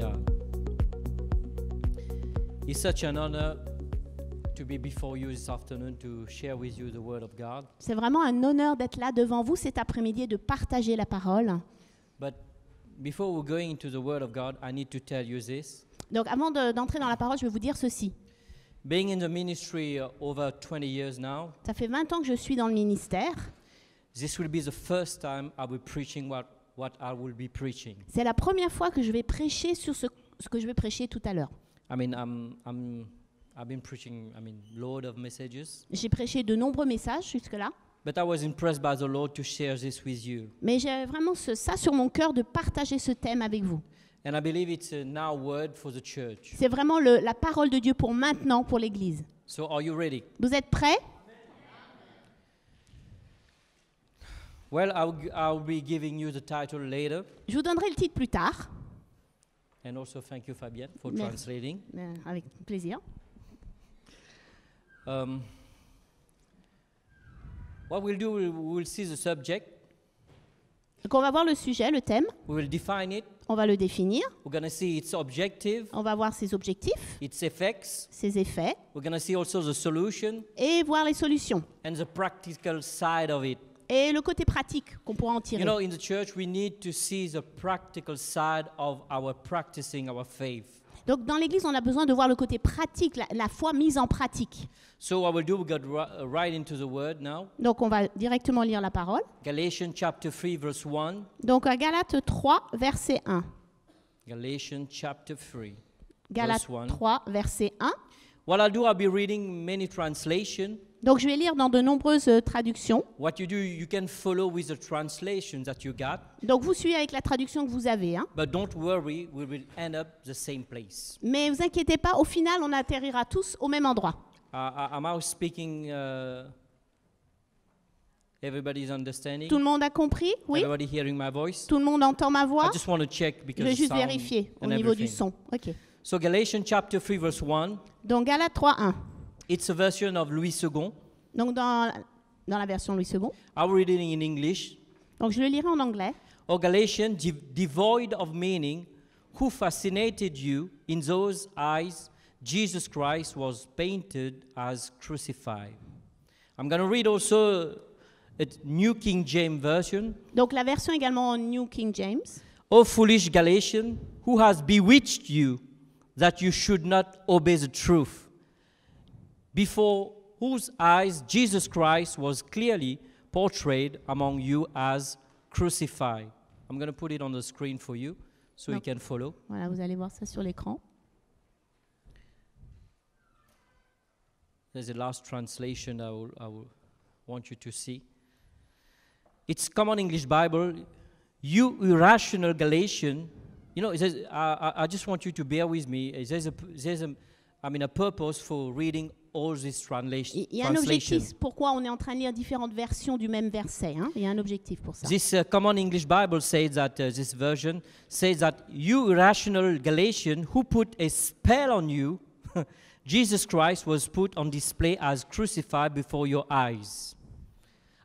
God. It's such an honor to be before you this afternoon to share with you the word of God. C'est vraiment un honneur d'être là devant vous cet après-midi de partager la parole. But before we go into the word of God, I need to tell you this. Donc avant de- d'entrer dans la parole, je vais vous dire ceci. Being in the ministry uh, over 20 years now, Ça fait 20 ans que je suis dans le ministère. this will be the first time I will preaching what c'est la première fois que je vais prêcher sur ce, ce que je vais prêcher tout à l'heure. J'ai prêché de nombreux messages jusque-là. Mais j'avais vraiment ça sur mon cœur de partager ce thème avec vous. C'est vraiment la parole de Dieu pour maintenant pour l'église. Vous êtes prêts? Well, I'll, I'll be giving you the title later. Je vous donnerai le titre plus tard. And also thank you, Fabienne, for Merci. translating. Euh, avec plaisir. Um, what we'll do, we'll, we'll see the subject. Donc on va voir le sujet, le thème. We will define it. On va le définir. We're gonna see its objective. On va voir ses objectifs. Its effects. Ses effets. We're gonna see also the solution. Et voir les solutions. And the practical side of it et le côté pratique qu'on pourra en tirer. You know, in the church, we need to see the practical side of our practicing our faith. Donc dans l'église, on a besoin de voir le côté pratique, la, la foi mise en pratique. So what we'll do, we'll get uh, right into the word now. Donc on va directement lire la parole. Galatians chapter 3 verse 1. Donc à Galates 3 verset 1. Galatians chapter 3. Galates 3 verset 1. What I'll do, I'll be reading many translations. Donc je vais lire dans de nombreuses euh, traductions. What you do, you can follow with the translation that you got. Donc vous suivez avec la traduction que vous avez. Hein. But don't worry, we will end up the same place. Mais vous inquiétez pas, au final, on atterrira tous au même endroit. Uh, uh am I speaking? Uh, everybody's understanding. Tout le monde a compris, oui. Everybody hearing my voice. Tout le monde entend ma voix. I just want to check because je veux juste vérifier au niveau everything. du son. Ok. So Galatians chapter 3 verse 1. Donc Galates 3 1. It's a version of Louis II. Donc dans, dans la version Louis II. I will read it in English. Donc je le lirai en anglais. O Galatians, devoid of meaning, who fascinated you in those eyes, Jesus Christ was painted as crucified. I'm going to read also a New King James version. Donc la version également en New King James. O foolish Galatian, who has bewitched you that you should not obey the truth? before whose eyes Jesus Christ was clearly portrayed among you as crucified. I'm going to put it on the screen for you so Donc, you can follow. Voilà, vous allez voir ça sur l'écran. There's a last translation I will, I will want you to see. It's Common English Bible. You irrational Galatian, you know, says, I, I, just want you to bear with me. There's a, there's a, I mean, a purpose for reading all translations. Il y a un objectif. Pourquoi on est en train de lire différentes versions du même verset hein? Il y a un objectif pour ça. This uh, Common English Bible says that uh, this version says that you irrational Galatian who put a spell on you, Jesus Christ was put on display as crucified before your eyes.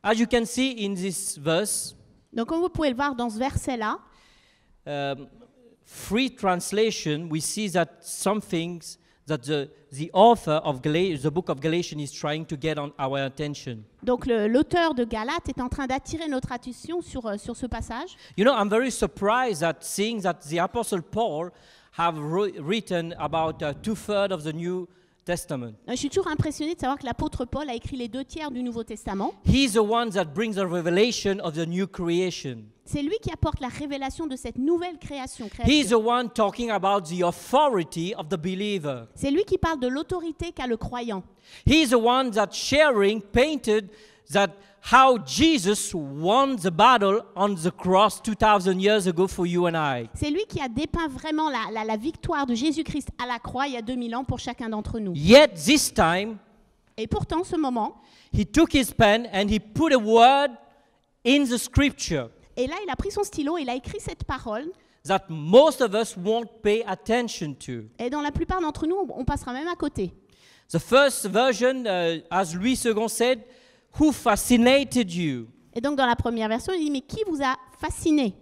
As you can see in this verse. Donc comme vous pouvez le voir dans ce verset là. Um, free translation, we see that some things that the, the author of Gal the book of Galatians is trying to get on our attention. Donc l'auteur de Galates est en train d'attirer notre attention sur euh, sur ce passage. You know, I'm very surprised at seeing that the apostle Paul have written about uh, two thirds of the New Testament. Euh, je suis toujours impressionné de savoir que l'apôtre Paul a écrit les deux tiers du Nouveau Testament. He's the one that brings the revelation of the new creation. C'est lui qui apporte la révélation de cette nouvelle création. C'est lui qui parle de l'autorité qu'a le croyant. C'est lui qui a dépeint vraiment la, la, victoire de Jésus-Christ à la croix il y a 2000 ans pour chacun d'entre nous. Et pourtant ce moment, he took his pen and he put a word in the scripture. Et là, il a pris son stylo et il a écrit cette parole. That most of us won't pay attention to. Et dans la plupart d'entre nous, on passera même à côté. The first version, euh, as Louis said, who fascinated you? Et donc dans la première version, il dit mais qui vous a fasciné?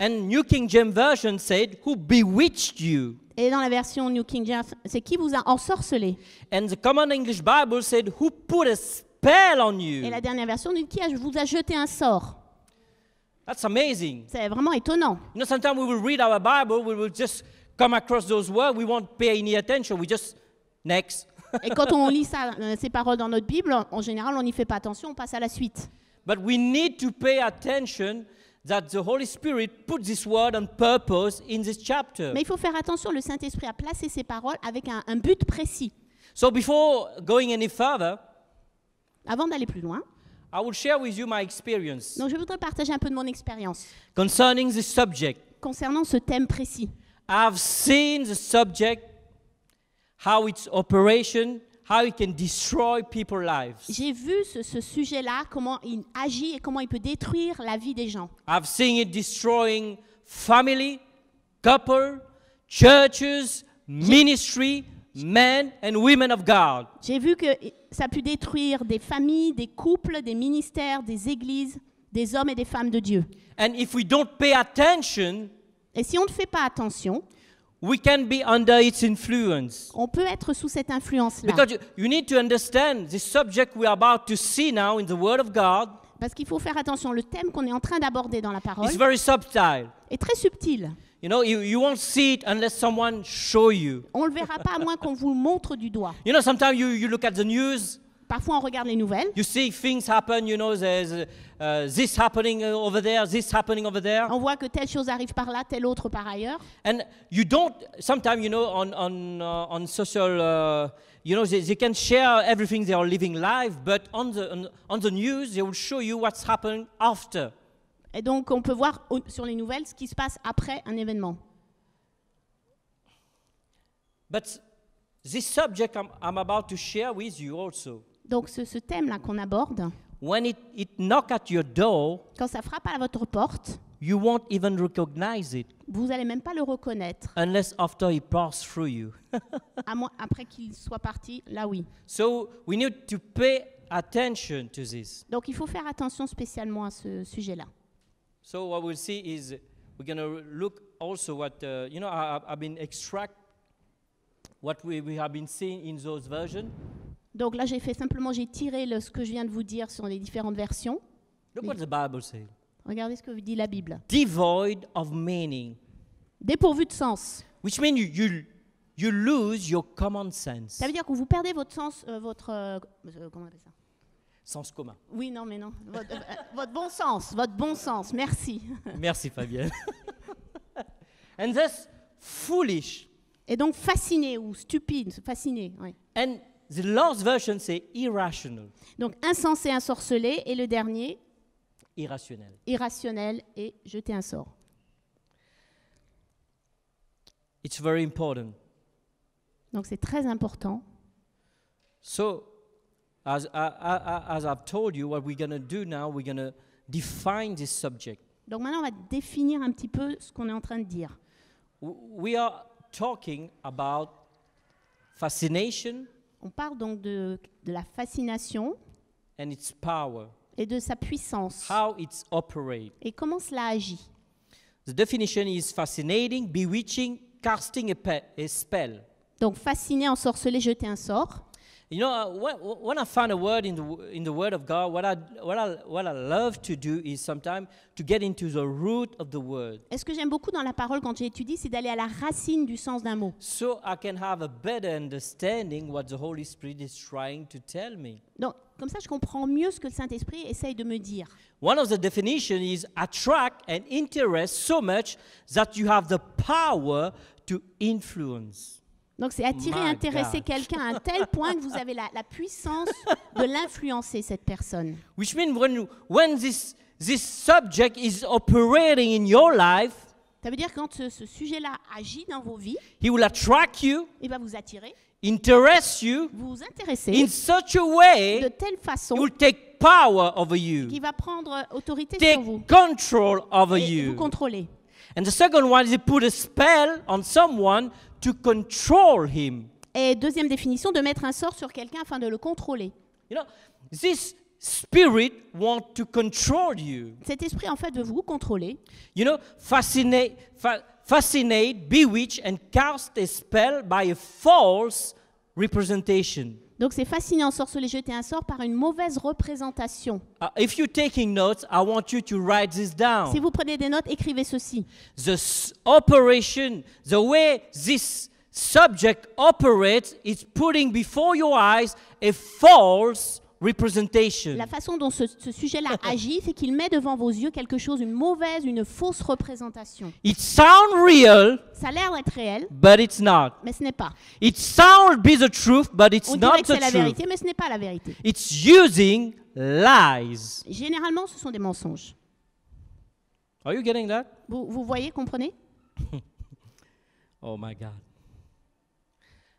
And New King James Version said, who bewitched you? Et dans la version New King James, c'est qui vous a ensorcelé? And the Common English Bible said, who put a spell on you? Et la dernière version dit qui vous a jeté un sort? That's amazing. C'est vraiment étonnant. You know, sometimes we will read our Bible, we will just come across those words, we won't pay any attention, we just next. Et quand on lit ça, euh, ces paroles dans notre Bible, en général, on n'y fait pas attention, on passe à la suite. But we need to pay attention that the Holy Spirit put this word on purpose in this chapter. Mais il faut faire attention, le Saint-Esprit a placé ces paroles avec un, un but précis. So before going any further, avant d'aller plus loin, I will share with you my experience Donc je voudrais partager un peu de mon expérience concerning this subject. concernant ce thème précis. I've seen the subject, how its operation, how it can destroy people's lives. J'ai vu ce, ce sujet-là, comment il agit et comment il peut détruire la vie des gens. I've seen it destroying family, couple, churches, ministry, men and women of God. J'ai vu que ça a pu détruire des familles, des couples, des ministères, des églises, des hommes et des femmes de Dieu. et si on ne fait pas attention, On peut être sous cette influence-là. Parce qu'il faut faire attention. Le thème qu'on est en train d'aborder dans la parole est très subtil. You know, you, you won't see it unless someone show you. On le verra pas à moins qu'on vous montre du doigt. You know, sometimes you, you look at the news. Parfois, on regarde les nouvelles. You see things happen, you know, there's uh, this happening uh, over there, this happening over there. On voit que telle chose arrive par là, telle autre par ailleurs. And you don't, sometimes, you know, on, on, uh, on social, uh, you know, they, they, can share everything they are living live, but on the, on, on the news, they will show you what's happened after. Et donc, on peut voir sur les nouvelles ce qui se passe après un événement. Donc, ce, thème-là qu'on aborde, quand ça frappe à votre porte, vous n'allez même pas le reconnaître, à moins- après qu'il soit parti, là oui. attention Donc, il faut faire attention spécialement à ce sujet-là. So what we'll see is we're going to look also what, uh, you know, I, have been extract what we, we have been seeing in those versions. Donc là, j'ai fait simplement, j'ai tiré le, ce que je viens de vous dire sur les différentes versions. Look what the Bible says. Regardez ce que dit la Bible. Devoid of meaning. Dépourvu de sens. Which means you, you, you lose your common sense. Ça veut dire que vous perdez votre sens, euh, votre, euh, euh comment on appelle ça sens commun. Oui, non, mais non. Votre, euh, euh, bon sens, votre bon sens. Merci. Merci, Fabienne. And foolish. Et donc fasciné ou stupide, fasciné. Oui. And the last version, c'est irrational. Donc insensé, insorcelé. Et le dernier Irrationnel. Irrationnel et jeter un sort. It's very important. Donc c'est très important. So, As, as I've told you, what we're going to do now, we're going to define this subject. Donc maintenant, on va définir un petit peu ce qu'on est en train de dire. We are talking about fascination. On parle donc de, de la fascination. And its power. Et de sa puissance. How it's operate. Et comment cela agit. The definition is fascinating, bewitching, casting a, a spell. Donc fasciner, ensorceler, jeter un sort. You know, uh, when I find a word in the, in the Word of God, what I, what, I, what I love to do is sometimes to get into the root of the word. est ce que j'aime beaucoup dans la parole quand j'étudie, c'est d'aller à la racine du sens d'un mot. So I can have a better understanding what the Holy Spirit is trying to tell me. Donc, comme ça, je comprends mieux ce que le Saint-Esprit essaye de me dire. One of the definitions is attract and interest so much that you have the power to influence. Donc c'est attirer, My intéresser quelqu'un à un tel point que vous avez la, la puissance de l'influencer cette personne. Which means when this this subject is operating in your life. Ça veut dire quand ce, sujet-là agit dans vos vies. He will attract you. Il va vous attirer. Interest you. Vous intéresser. In such a way. De telle façon. qu'il take power over you. Qui va prendre euh, autorité sur vous. control over you. Vous contrôler. And the second one is to put a spell on someone to control him. Et deuxième définition, de mettre un sort sur quelqu'un afin de le contrôler. this spirit want to control you. Cet esprit en fait veut vous contrôler. You know, fascinate, fa fascinate, bewitch and cast a spell by a false representation. Donc c'est fascinant, les jeter un sort par une mauvaise représentation. Uh, you to Si vous prenez des notes, écrivez ceci. The operation, the way this subject operates is putting before your eyes a false la façon dont ce, ce sujet-là agit, c'est qu'il met devant vos yeux quelque chose, une mauvaise, une fausse représentation. It sound real. Ça a l'air d'être réel. But it's not. Mais ce n'est pas. It sound be the truth, but it's On not que c'est la vérité, mais ce n'est pas la vérité. It's using lies. Généralement, ce sont des mensonges. Are you getting that? Vous, vous voyez, comprenez? oh my God.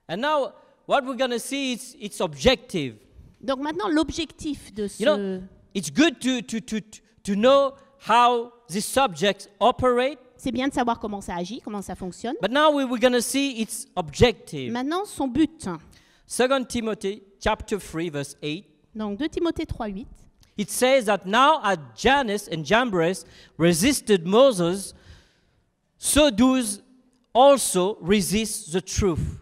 And now, what we're going to see is it's objective. Donc maintenant, l'objectif de ce... You know, it's good to, to, to, to know how these subjects operate. C'est bien de savoir comment ça agit, comment ça fonctionne. But now we're going see its objective. Maintenant, son but. 2 Timothy chapter 3 verse 8. Donc 2 Timothée 3 8. It says that now as Janus and Jambres resisted Moses, so does also resist the truth.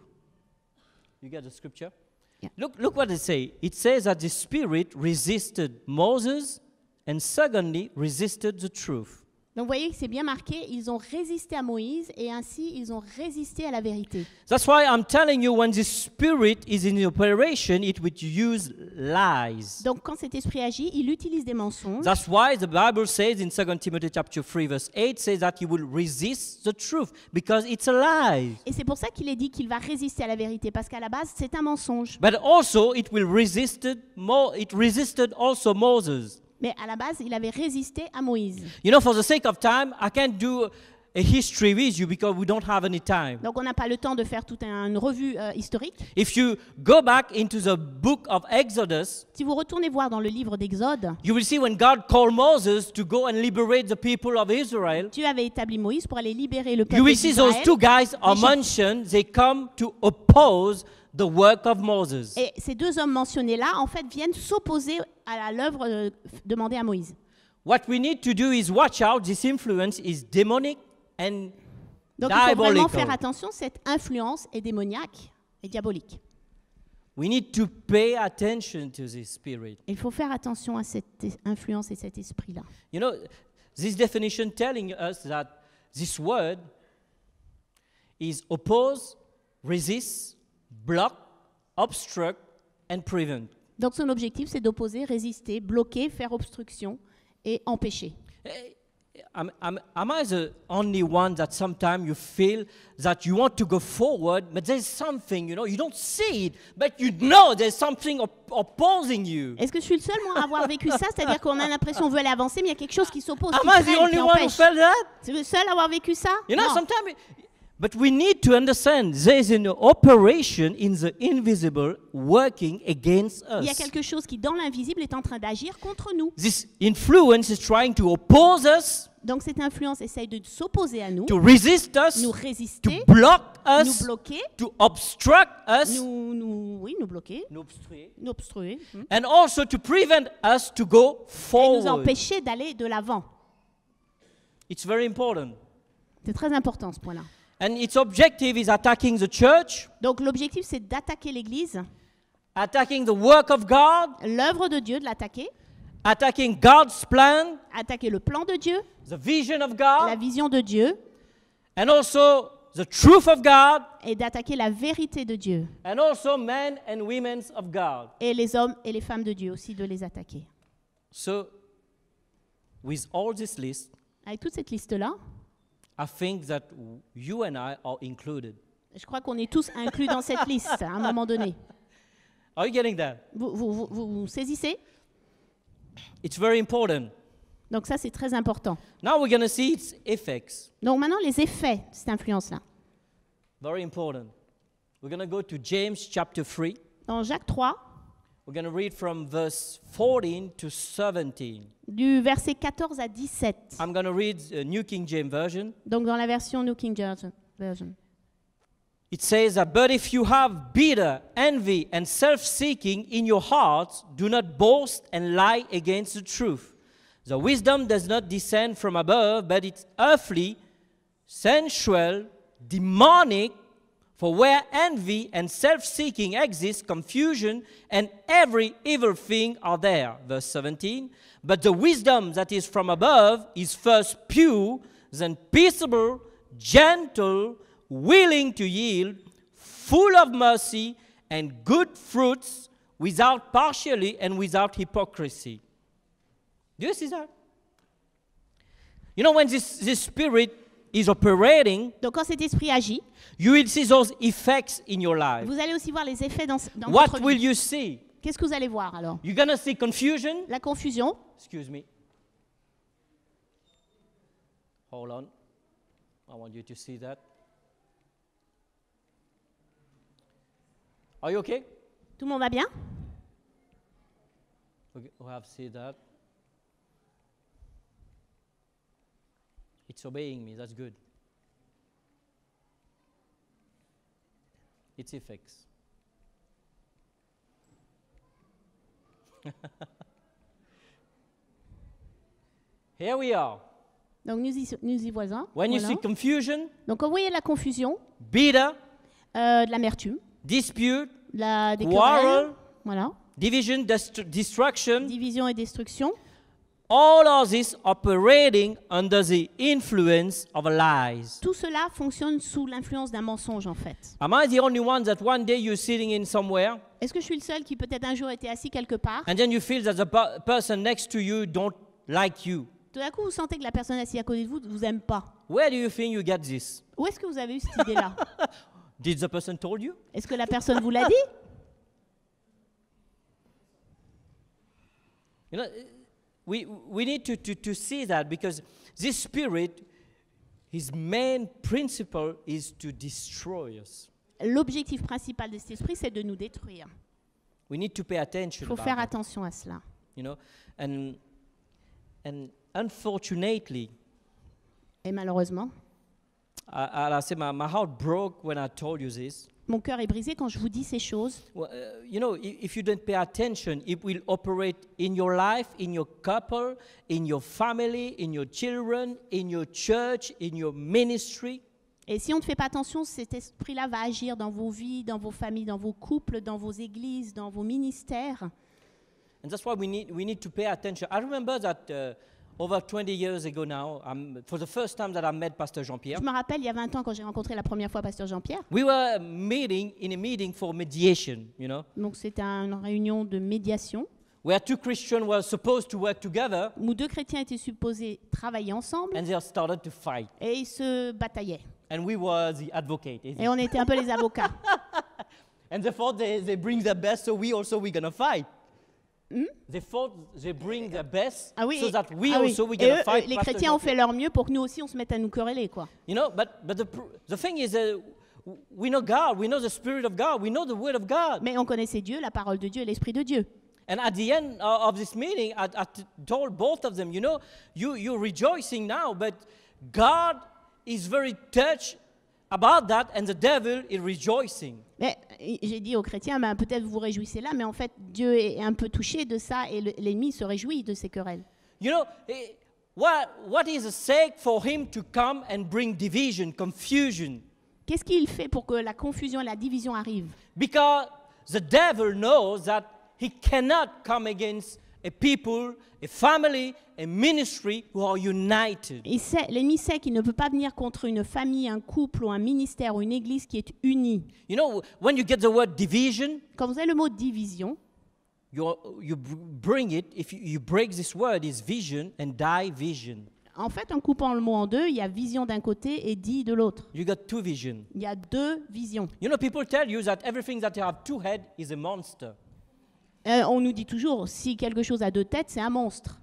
You get the scripture? Yeah. Look, look what it says. It says that the Spirit resisted Moses and secondly resisted the truth. Donc vous voyez, c'est bien marqué, ils ont résisté à Moïse et ainsi ils ont résisté à la vérité. That's why I'm telling you when the spirit is in operation, it would use lies. Donc quand cet esprit agit, il utilise des mensonges. That's why the Bible says in 2 Timothy chapter 3 verse 8 says that he will resist the truth because it's a lie. Et c'est pour ça qu'il est dit qu'il va résister à la vérité parce qu'à la base, c'est un mensonge. But also it will resisted it resisted also Moses. Mais à la base, il avait résisté à Moïse. You know, for the sake of time, I can't do a history with you because we don't have any time. Donc on n'a pas le temps de faire toute une revue euh, historique. If you go back into the book of Exodus, Si vous retournez voir dans le livre d'Exode, you will see when God called Moses to go and liberate the people of Israel, Dieu avait établi Moïse pour aller libérer le peuple you will see those two guys are mentioned. They come to oppose the work of Moses. Et ces deux hommes mentionnés là, en fait, viennent s'opposer à l'œuvre demandée à Moïse. What we need to do is watch out. This influence is demonic and Donc il faut vraiment faire attention, cette influence est démoniaque et diabolique. We need to pay attention to this spirit. Il faut faire attention à cette influence et cet esprit-là. You know, this definition telling us that this word is oppose, resist block, obstruct and prevent. Donc son objectif, c'est d'opposer, résister, bloquer, faire obstruction et empêcher. Eh, am, am, am I the only one that sometimes you feel that you want to go forward, but there's something, you know, you don't see it, but you know there's something op opposing you. Est-ce que je suis le seul moi à avoir vécu ça, c'est-à-dire qu'on a l'impression veut aller avancer, mais il y a quelque chose qui s'oppose. Am qui I the only one who felt that? Tu le seul à avoir vécu ça? You know, non. sometimes. It, But we need to understand there is an operation in the invisible working against us. Il y a quelque chose qui dans l'invisible est en train d'agir contre nous. This influence is trying to oppose us. Donc cette influence essaye de s'opposer à nous, to resist us, nous résister, to block us, nous bloquer, to obstruct us, nous, nous, oui, nous bloquer, nous obstruer, nous obstruer hmm, and also to prevent us to go forward. Et nous empêcher d'aller de l'avant. It's very important. C'est très important ce point-là. Donc l'objectif c'est d'attaquer l'église. of L'œuvre de Dieu de l'attaquer. God's plan. Attaquer le plan de Dieu. La vision de Dieu. of Et d'attaquer la vérité de Dieu. Et les hommes et les femmes de Dieu aussi de les attaquer. So Avec toute cette liste là. I think that you and I are included. Je crois qu'on est tous inclus dans cette liste à un moment donné. Are you getting that? Vous, vous, vous, vous saisissez It's very important. Donc ça, c'est très important. Now we're gonna see its effects. Donc maintenant, les effets de cette influence-là. Very important. We're gonna go to James chapter 3. Dans Jacques 3. We're going to read from verse 14 to 17. Du verset 14 à 17. I'm going to read the uh, New King James Version. Donc dans la version New King James Version. It says that, but if you have bitter envy and self-seeking in your hearts, do not boast and lie against the truth. The wisdom does not descend from above, but it's earthly, sensual, demonic, for where envy and self seeking exist, confusion and every evil thing are there. Verse 17. But the wisdom that is from above is first pure, then peaceable, gentle, willing to yield, full of mercy and good fruits, without partially and without hypocrisy. Do you see that? You know, when this, this spirit is operating, donc quand cet esprit agit, you will see those effects in your life. vous allez aussi voir les effets dans, dans What votre will vie. You see? Qu'est-ce que vous allez voir alors You're gonna see confusion. La confusion. Excuse me. Hold on. I want you to see that. Are you okay? Tout le monde va bien? Okay, we have seen that. It's obeying me, that's good. Its effects. Here we are. Donc nous y, nous y When you see confusion, Donc quand vous voyez la confusion, bitter, euh, de l'amertume, dispute, la, des quarrel, voilà. division, destruction, division et destruction, All of this operating under the influence of lies. Tout cela fonctionne sous l'influence d'un mensonge en fait. Am I the only one that one day you're sitting in somewhere? Est-ce que je suis le seul qui peut-être un jour était assis quelque part? And then you feel that the person next to you don't like you. Tout d'un coup, vous sentez que la personne assise à côté de vous ne vous aime pas. Where do you think you get this? Où est-ce que vous avez eu cette idée-là? Did the person told you? Est-ce que la personne vous l'a dit? You know, we, we need to, to, to see that because this spirit, his main principle is to destroy us. L'objectif principal de cet esprit, c'est de nous détruire. We need to pay attention. Il faut faire attention à cela. You know, and, and unfortunately, Et malheureusement, I, I, my, my heart broke when I told you this. mon cœur est brisé quand je vous dis ces choses. Uh, you know, if you don't pay attention, it will operate in your life, in your couple, in your family, in your children, in your church, in your ministry. Et si on ne fait pas attention, cet esprit-là va agir dans vos vies, dans vos familles, dans vos couples, dans vos églises, dans vos ministères. And that's why we need we need to pay attention. I remember that uh, Over 20 years ago now, I'm, for the first time that I met Pastor Jean-Pierre. Je me rappelle il y a 20 ans quand j'ai rencontré la première fois Pasteur Jean-Pierre. We were meeting in a meeting for mediation, you know. Donc c'était une réunion de médiation. Where two Christians were supposed to work together. Où deux chrétiens étaient supposés travailler ensemble. And they started to fight. Et ils se bataillaient. And we were the advocate. Et on était un peu les avocats. And therefore they, they bring their best, so we also we're gonna fight. Hmm? They they bring best ah so that we ah also fight les chrétiens ont fait leur mieux pour que nous aussi on se mette à nous quereller Mais on connaissait Dieu, la parole de Dieu et l'esprit de Dieu. And at the end uh, of this meeting, I told both of them, you know, you you're rejoicing now, but God is very touched about that and the devil is rejoicing. Mais euh, j'ai dit aux chrétiens, ben, peut-être vous réjouissez là, mais en fait Dieu est un peu touché de ça et l'ennemi se réjouit de ces querelles. You know, eh, what, what is the sake for him to come and bring division, confusion? Qu'est-ce qu'il fait pour que la confusion et la division arrivent? Because the devil knows that he cannot come against a people, a family, a ministry who are united. Et l'ennemi sait qu'il ne peut pas venir contre une famille, un couple ou un ministère ou une église qui est unie. You know, when you get the word division, quand vous avez le mot division, you, you bring it if you, you break this word is vision and division. En fait, en coupant le mot en deux, il y a vision d'un côté et dit de l'autre. You got two vision. Il y a deux visions. You know, people tell you that everything that you have two head is a monster. Euh, on nous dit toujours, si quelque chose a deux têtes, c'est un monstre.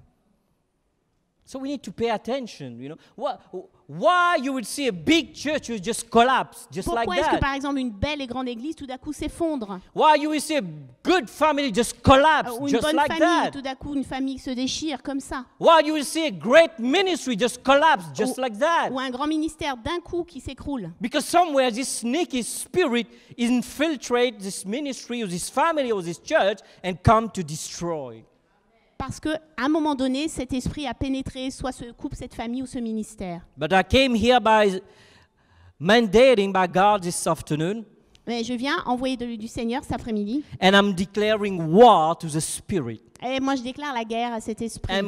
So we need to pay attention, you know. What, why you would see a big church just collapse, just Pourquoi like est-ce que par exemple une belle et grande église tout d'un coup s'effondre Why you would see a good family just collapse, Ou une just bonne like famille that? tout d'un coup une famille se déchire comme ça Why you would see a great ministry just collapse, just Ou- like that? Ou un grand ministère d'un coup qui s'écroule Because somewhere this sneaky spirit infiltrates this ministry or this family or this church and come to destroy parce qu'à un moment donné, cet esprit a pénétré soit ce couple, cette famille ou ce ministère. Mais je viens envoyer de, du Seigneur cet après-midi. Et moi je déclare la guerre à cet esprit. Et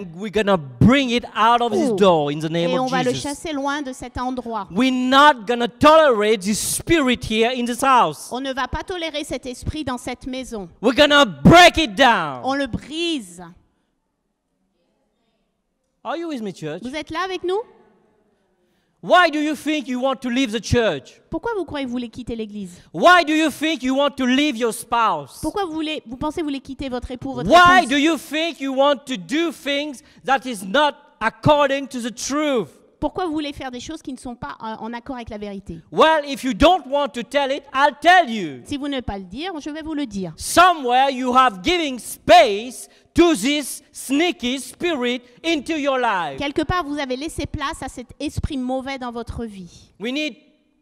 on va le chasser loin de cet endroit. On ne va pas tolérer cet esprit dans cette maison. On le brise. Are you with me, church? Vous êtes là avec nous Why do you think you want to leave the church? Pourquoi vous croyez vous voulez quitter l'église Why do you think you want to leave your spouse? Pourquoi vous voulez vous pensez vous voulez quitter votre époux votre Why épouse? do you think you want to do things that is not according to the truth? Pourquoi vous voulez faire des choses qui ne sont pas euh, en accord avec la vérité Well, if you don't want to tell it, I'll tell you. Si vous ne pas le dire, je vais vous le dire. Somewhere you have giving space to this sneaky spirit into your life. Quelque part vous avez laissé place à cet esprit mauvais dans votre vie. We need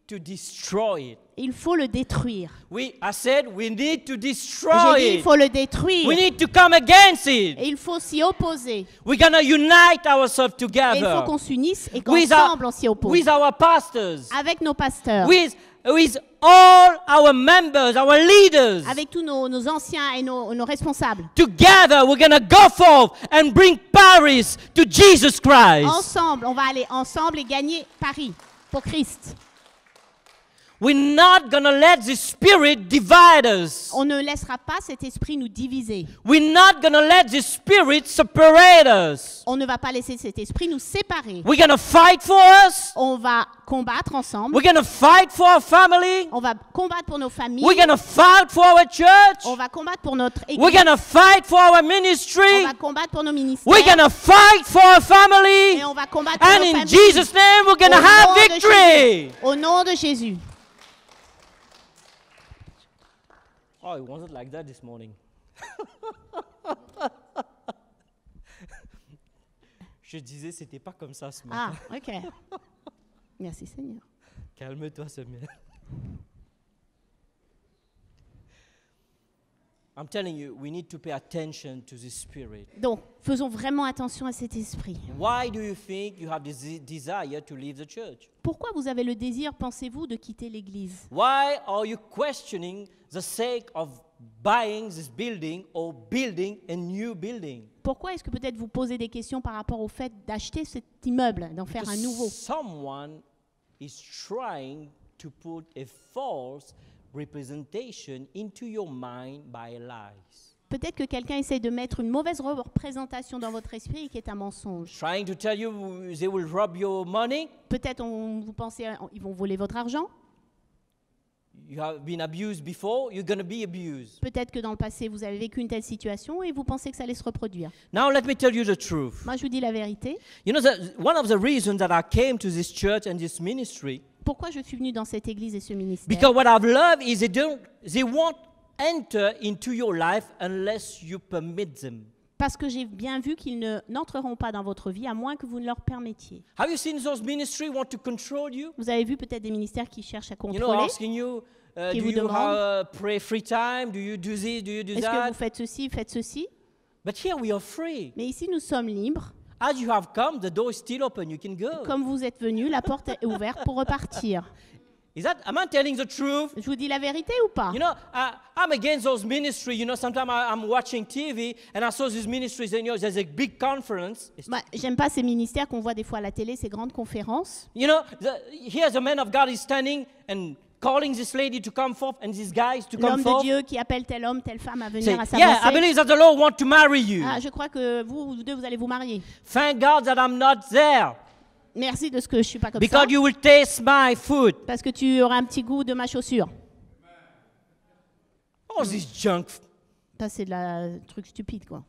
to destroy it. Il faut le détruire. We, I said we need to destroy dit, il faut le détruire. We need to come against it. Et il faut s'y opposer. We're gonna unite ourselves together. Et il faut qu'on s'unisse et qu'ensemble on s'y oppose. With our pastors. Avec nos pasteurs. With, with all our members, our leaders. Avec tous nos, nos anciens et nos, nos, responsables. Together, we're gonna go forth and bring Paris to Jesus Christ. Ensemble, on va aller ensemble et gagner Paris pour Christ. We're not gonna let the spirit divide us. On ne laissera pas cet esprit nous diviser. We're not gonna let the spirit separate us. On ne va pas laisser cet esprit nous séparer. We're gonna fight for us. On va combattre ensemble. We're gonna fight for our family. On va combattre pour nos familles. We're gonna fight for our church. On va combattre pour notre église. We're gonna fight for our ministry. On va combattre pour nos ministères. We're gonna fight for our family. Et on va combattre pour And nos in Jesus name we're gonna Au have victory. Au nom de Jésus. Oh, it wasn't like that this morning. Je disais, c'était pas comme ça ce ah, matin. Ah, ok. Merci Seigneur. Calme-toi, Seigneur. I'm telling you, we need to pay attention to this spirit. Donc, faisons vraiment attention à cet esprit. Why do you think you have the desire to leave the church? Pourquoi vous avez le désir, pensez-vous, de quitter l'église Why are you questioning the sake of buying this building or building a new building? Pourquoi est-ce que peut-être vous posez des questions par rapport au fait d'acheter cet immeuble, d'en faire un nouveau? Someone is trying to put a false representation into your mind by lies. Peut-être que quelqu'un essaye de mettre une mauvaise représentation dans votre esprit qui est un mensonge. Trying to tell you they will rob your money. Peut-être on, vous pensez euh, ils vont voler votre argent. You have been abused before, you're going to be abused. Peut-être que dans le passé vous avez vécu une telle situation et vous pensez que ça allait se reproduire. Now let me tell you the truth. Moi je vous dis la vérité. You know the, one of the reasons that I came to this church and this ministry pourquoi je suis venu dans cette église et ce ministère Because what I've loved is they don't, they won't enter into your life unless you permit them. Parce que j'ai bien vu qu'ils ne n'entreront pas dans votre vie à moins que vous ne leur permettiez. Have you seen those ministry want to control you? Vous avez vu peut-être des ministères qui cherchent à You know, contrôler. asking you, uh, do you have uh, pray free time? Do you do this? Do you do that? Est-ce que vous faites ceci, faites ceci But here we are free. Mais ici, nous sommes libres. As you have come, the door is still open. You can go. Comme vous êtes venu, la porte est ouverte pour repartir. Is that, am I telling the truth? Je vous dis la vérité ou pas? You know, uh, I'm against those ministries. You know, sometimes I, I'm watching TV and I saw these ministries and you know, there's a big conference. Bah, J'aime pas ces ministères qu'on voit des fois à la télé, ces grandes conférences. You know, the, here the man of God is standing and calling this lady to come forth and these guys to come L'homme de forth. Dieu qui appelle tel homme, telle femme à Say, venir à sa yeah, I believe that the Lord want to marry you. Ah, je crois que vous, vous deux, vous allez vous marier. Thank God that I'm not there Merci de ce que je suis pas comme ça. because you will taste my food. Parce que tu auras un petit goût de ma chaussure. All this junk, Ça, c'est de la truc stupide, quoi.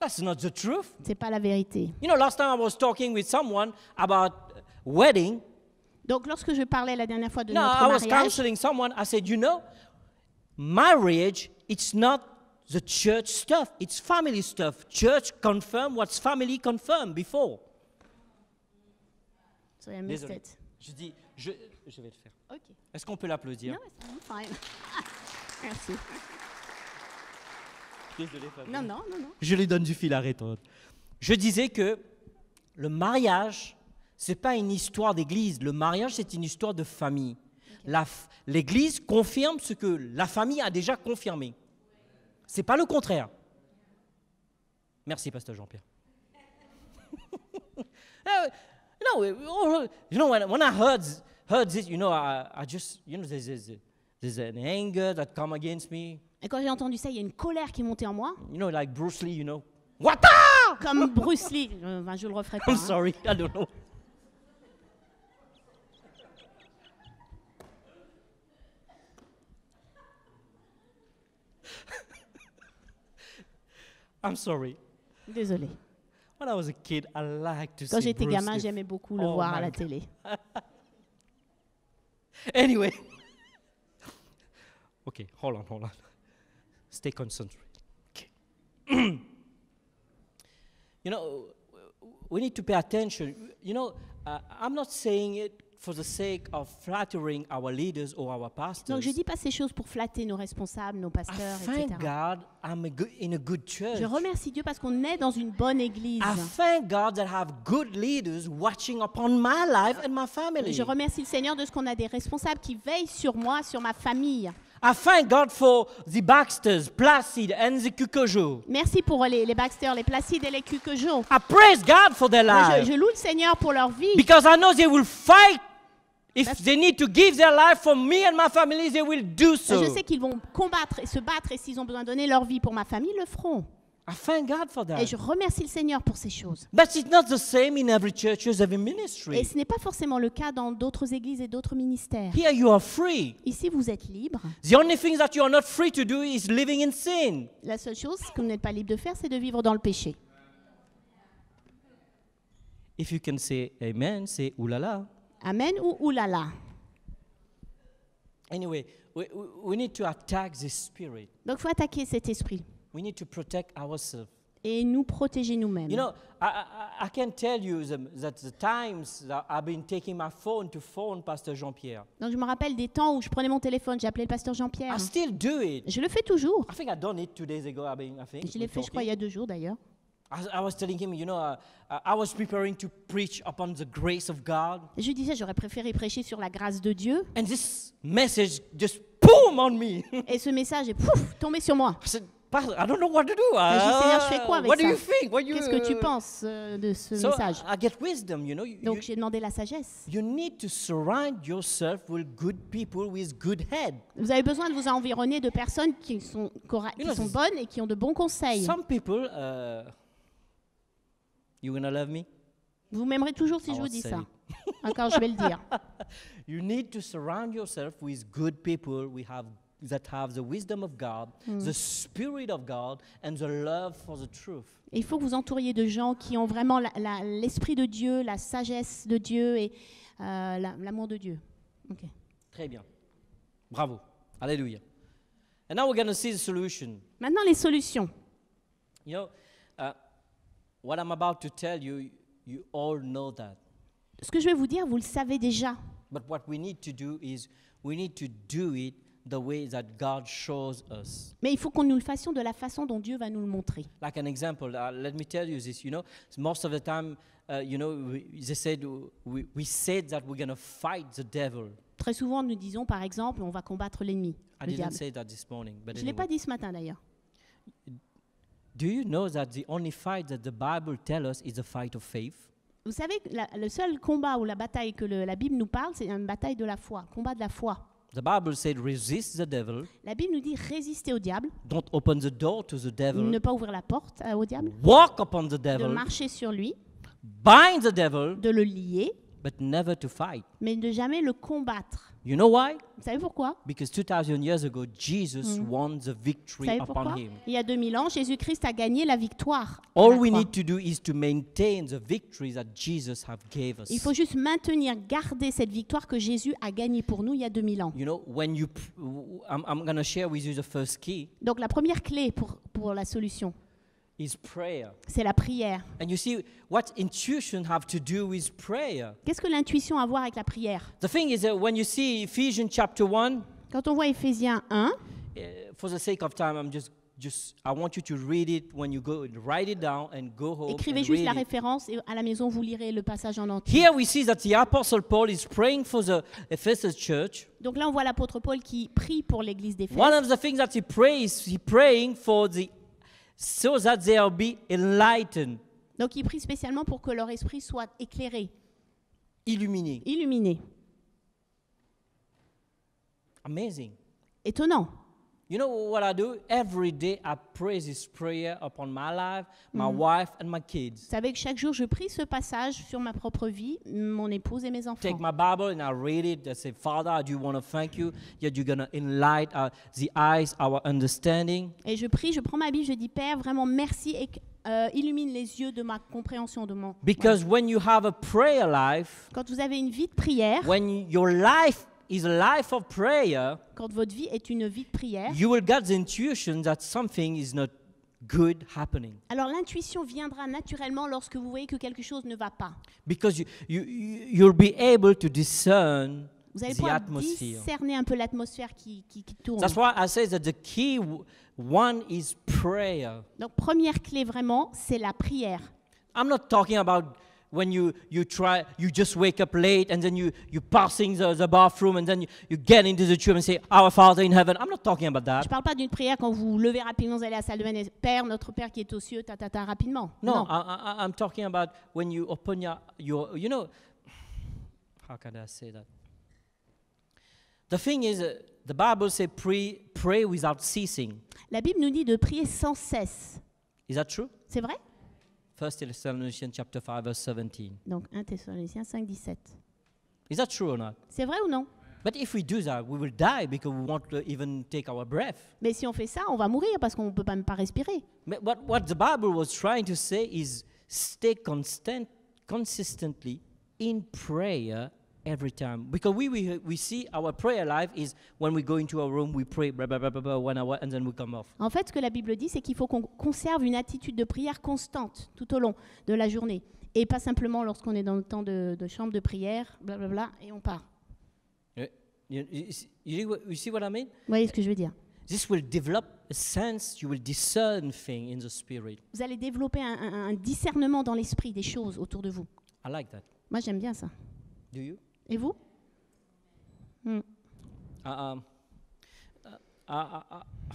that's not the truth. C'est pas la vérité. You know, last time I was talking with someone about wedding donc, lorsque je parlais la dernière fois de no, notre I was counseling someone. I said, you know, marriage, it's not the church stuff. It's family stuff. Church confirm what's family confirmed before. So I missed Désolé. it. Je dis, je, je vais le faire. Ok. Est-ce qu'on peut l'applaudir? Non, c'est fine. Merci. Désolé, Non, non, non, non. Je lui donne du fil à retordre. Je disais que le mariage c'est pas une histoire d'église. Le mariage, c'est une histoire de famille. Okay. L'église confirme ce que la famille a déjà confirmé. C'est pas le contraire. Merci, pasteur Jean-Pierre. Euh, no, euh, oh, you know, when, when I heard, heard this, you know, I, I just, you know, there's, there's, there's an anger that come against me. Et quand j'ai entendu ça, il y a une colère qui montait en moi. You know, like Bruce Lee, you know. What Comme Bruce Lee. ben, je le referai pas. I'm hein. sorry, I don't know. I'm sorry. Désolé. When I was a kid, I liked to Quand see j'étais Bruce gamin, Lee. j'aimais beaucoup le Oh voir à my la God. télé. Anyway. okay, hold on, hold on. Stay concentrated. Okay. you know, we need to pay attention. You know, uh, I'm not saying it Donc je dis pas ces choses pour flatter nos responsables, nos pasteurs, etc. Je remercie Dieu parce qu'on est dans une bonne église. watching upon Je remercie le Seigneur de ce qu'on a des responsables qui veillent sur moi, sur ma famille. I thank God for the Baxters, Placid and the Kukojo. Merci pour les, les Baxter, les Placid et les Kukojo. I praise God for their lives. je, je loue le Seigneur pour leur vie. Because I know they will fight If Parce they need to give their life for me and my family, they will do so. Je sais qu'ils vont combattre et se battre et s'ils ont besoin de donner leur vie pour ma famille, le feront. I thank God for that. Et je remercie le Seigneur pour ces choses. But it's not the same in every church, every ministry. Et ce n'est pas forcément le cas dans d'autres églises et d'autres ministères. Here you are free. Ici vous êtes libre. The only thing that you are not free to do is living in sin. La seule chose que vous n'êtes pas libre de faire, c'est de vivre dans le péché. If you can say amen, c'est oulala. Amen ou oulala. Anyway, we, we need to attack this spirit. Donc faut attaquer cet esprit we need to protect ourselves. Et nous protéger nous-mêmes. You know, I, I, I can tell you the, that the times that I've been taking my phone to phone Pastor Jean-Pierre. Donc je me rappelle des temps où je prenais mon téléphone, j'appelais le Pasteur Jean-Pierre. I still do it. Je le fais toujours. I think I done it two days ago. I, mean, I think. Je l'ai fait, je crois, il y a deux jours d'ailleurs. I I was was telling him, you know, uh, uh, preparing to preach upon the grace of God. Je disais, j'aurais préféré prêcher sur la grâce de Dieu. And this message just boom on me. Et ce message est pouf tombé sur moi. I said, I don't know what to do. Uh, je fais quoi avec what ça? Qu'est-ce que tu penses euh, de ce so message? I get wisdom, you know, you, Donc j'ai demandé la sagesse. You need to surround yourself with good people with good head. Vous avez besoin de vous environner de personnes qui sont, qui know, sont bonnes et qui ont de bons conseils. Some people, uh, you gonna love me? Vous m'aimerez toujours si I je vous dis ça. Encore, je vais le dire. You need to surround yourself with good people. We have that have the wisdom of God, mm. the spirit of God, and the love for the truth. Il faut que vous entouriez de gens qui ont vraiment l'esprit de Dieu, la sagesse de Dieu et euh, l'amour la, de Dieu. Okay. Très bien. Bravo. Alléluia. And now we're going to see the solution. Maintenant les solutions. You know, uh, what I'm about to tell you, you all know that. Ce que je vais vous dire, vous le savez déjà. But what we need to do is we need to do it The way that God shows us. Mais il faut qu'on nous le fassions de la façon dont Dieu va nous le montrer. Like an example, uh, let me tell you this. You know, most of the time, uh, you know, we, they said uh, we, we said that we're going to fight the devil. Très souvent, nous disons, par exemple, on va combattre l'ennemi. le diable. Je ne anyway. l'ai pas dit ce matin d'ailleurs. Do you know that the only fight that the Bible tells us is a fight of faith? Vous savez, la, le seul combat ou la bataille que le, la Bible nous parle, c'est une bataille de la foi, combat de la foi. La Bible nous dit résister au diable. Ne pas ouvrir la porte euh, au diable. De marcher sur lui. De le lier. Mais ne jamais le combattre. You know why? Vous savez pourquoi? Because 2000 years ago, Jesus mm. won the victory Vous savez upon him. Il y a 2000 ans, Jésus-Christ a gagné la victoire. All la we need to do is to maintain the victory that Jesus have gave us. Il faut juste maintenir, garder cette victoire que Jésus a gagnée pour nous il y a 2000 ans. You know, when you I'm, I'm going to share with you the first key. Donc la première clé pour pour la solution. C'est la prière. Qu'est-ce que l'intuition a à voir avec la prière? Quand on voit Ephésiens 1, eh, Écrivez juste la référence et à la maison vous lirez le passage en entier. Donc là on voit l'apôtre Paul qui prie pour l'église d'Éphèse. One of the things that he prays, praying for donc il prie spécialement pour que leur esprit soit éclairé. Illuminé. Illuminé. Étonnant. You know what I do? Every day I pray this prayer upon my life, my mm. wife and my kids. Vous savez que chaque jour je prie ce passage sur ma propre vie, mon épouse et mes enfants. Take my Bible and I read it. I say, Father, I do want to thank you that you're going to enlighten our, uh, the eyes, our understanding. Et je prie, je prends ma Bible, je dis Père, vraiment merci et euh, illumine les yeux de ma compréhension de mon. Because ouais. when you have a prayer life, quand vous avez une vie de prière, when your life is a life of prayer, quand votre vie est une vie de prière, you will get the intuition that something is not good happening. Alors l'intuition viendra naturellement lorsque vous voyez que quelque chose ne va pas. Because you, you, you'll be able to discern vous allez pouvoir discerner un peu l'atmosphère qui, qui, qui, tourne. That's why I say that the key one is prayer. Donc première clé vraiment, c'est la prière. I'm not talking about when you, you try, you just wake up late and then you, you passing the, the bathroom and then you, you get into the tube and say, Our Father in heaven. I'm not talking about that. Je parle pas d'une prière quand vous, levez rapidement, vous allez à la salle de bain et Père, notre Père qui est aux cieux, ta, ta, ta, rapidement. No, non. I, I, I'm talking about when you open your, your, you know, how can I say that? The thing is, uh, the Bible says pray, pray without ceasing. La Bible nous dit de prier sans cesse. Is that true? C'est vrai? 1 Thessaloniciens chapter 5 verse 17. Donc 1 Thessaloniciens 5 17. Is that true or not? C'est vrai ou non? But if we do that, we will die because we won't even take our breath. Mais si on fait ça, on va mourir parce qu'on peut même pas respirer. But what the Bible was trying to say is stay constant consistently in prayer en fait, ce que la Bible dit, c'est qu'il faut qu'on conserve une attitude de prière constante tout au long de la journée et pas simplement lorsqu'on est dans le temps de, chambre de prière, bla bla bla, et on part. Vous voyez ce que je veux dire? Vous allez développer un, discernement dans l'esprit des choses autour de vous. Moi, j'aime bien ça. Et vous hmm. uh, um, uh, uh,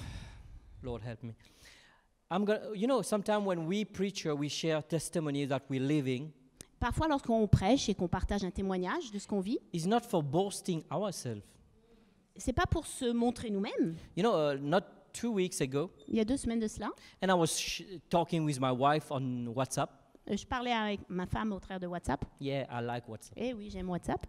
Lord help me. I'm gonna, you know, sometimes when we or we share testimonies that we're living. Parfois, lorsqu'on prêche et qu'on partage un témoignage de ce qu'on vit, It's not for boasting ourselves. c'est pas pour se montrer nous-mêmes. You know, uh, not two weeks ago, Il y a deux semaines de cela, and I was sh- talking with my wife on WhatsApp. Euh, je parlais avec ma femme au travers de WhatsApp. Yeah, I like WhatsApp. Eh oui, j'aime WhatsApp.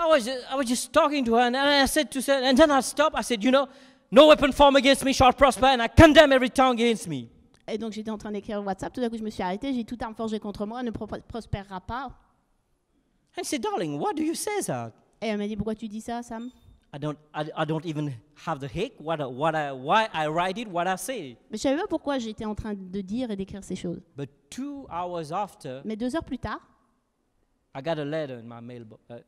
I was, just, I was just talking to her, and I said to her, and then I stopped. I said, You know, no weapon formed against me shall prosper, and I condemn every tongue against me. Et donc j'étais en train d'écrire WhatsApp, tout d'un coup je me suis arrêtée, j'ai dit, toute arme forgée contre moi ne pro- prospérera pas. And she said, Darling, why do you say that? Et elle m'a dit, pourquoi tu dis ça, Sam I don't, I, I don't even have the hic, what, what I, why I write it, what I say. Mais je savais pas pourquoi j'étais en train de dire et d'écrire ces choses. But two hours after, Mais deux heures plus tard,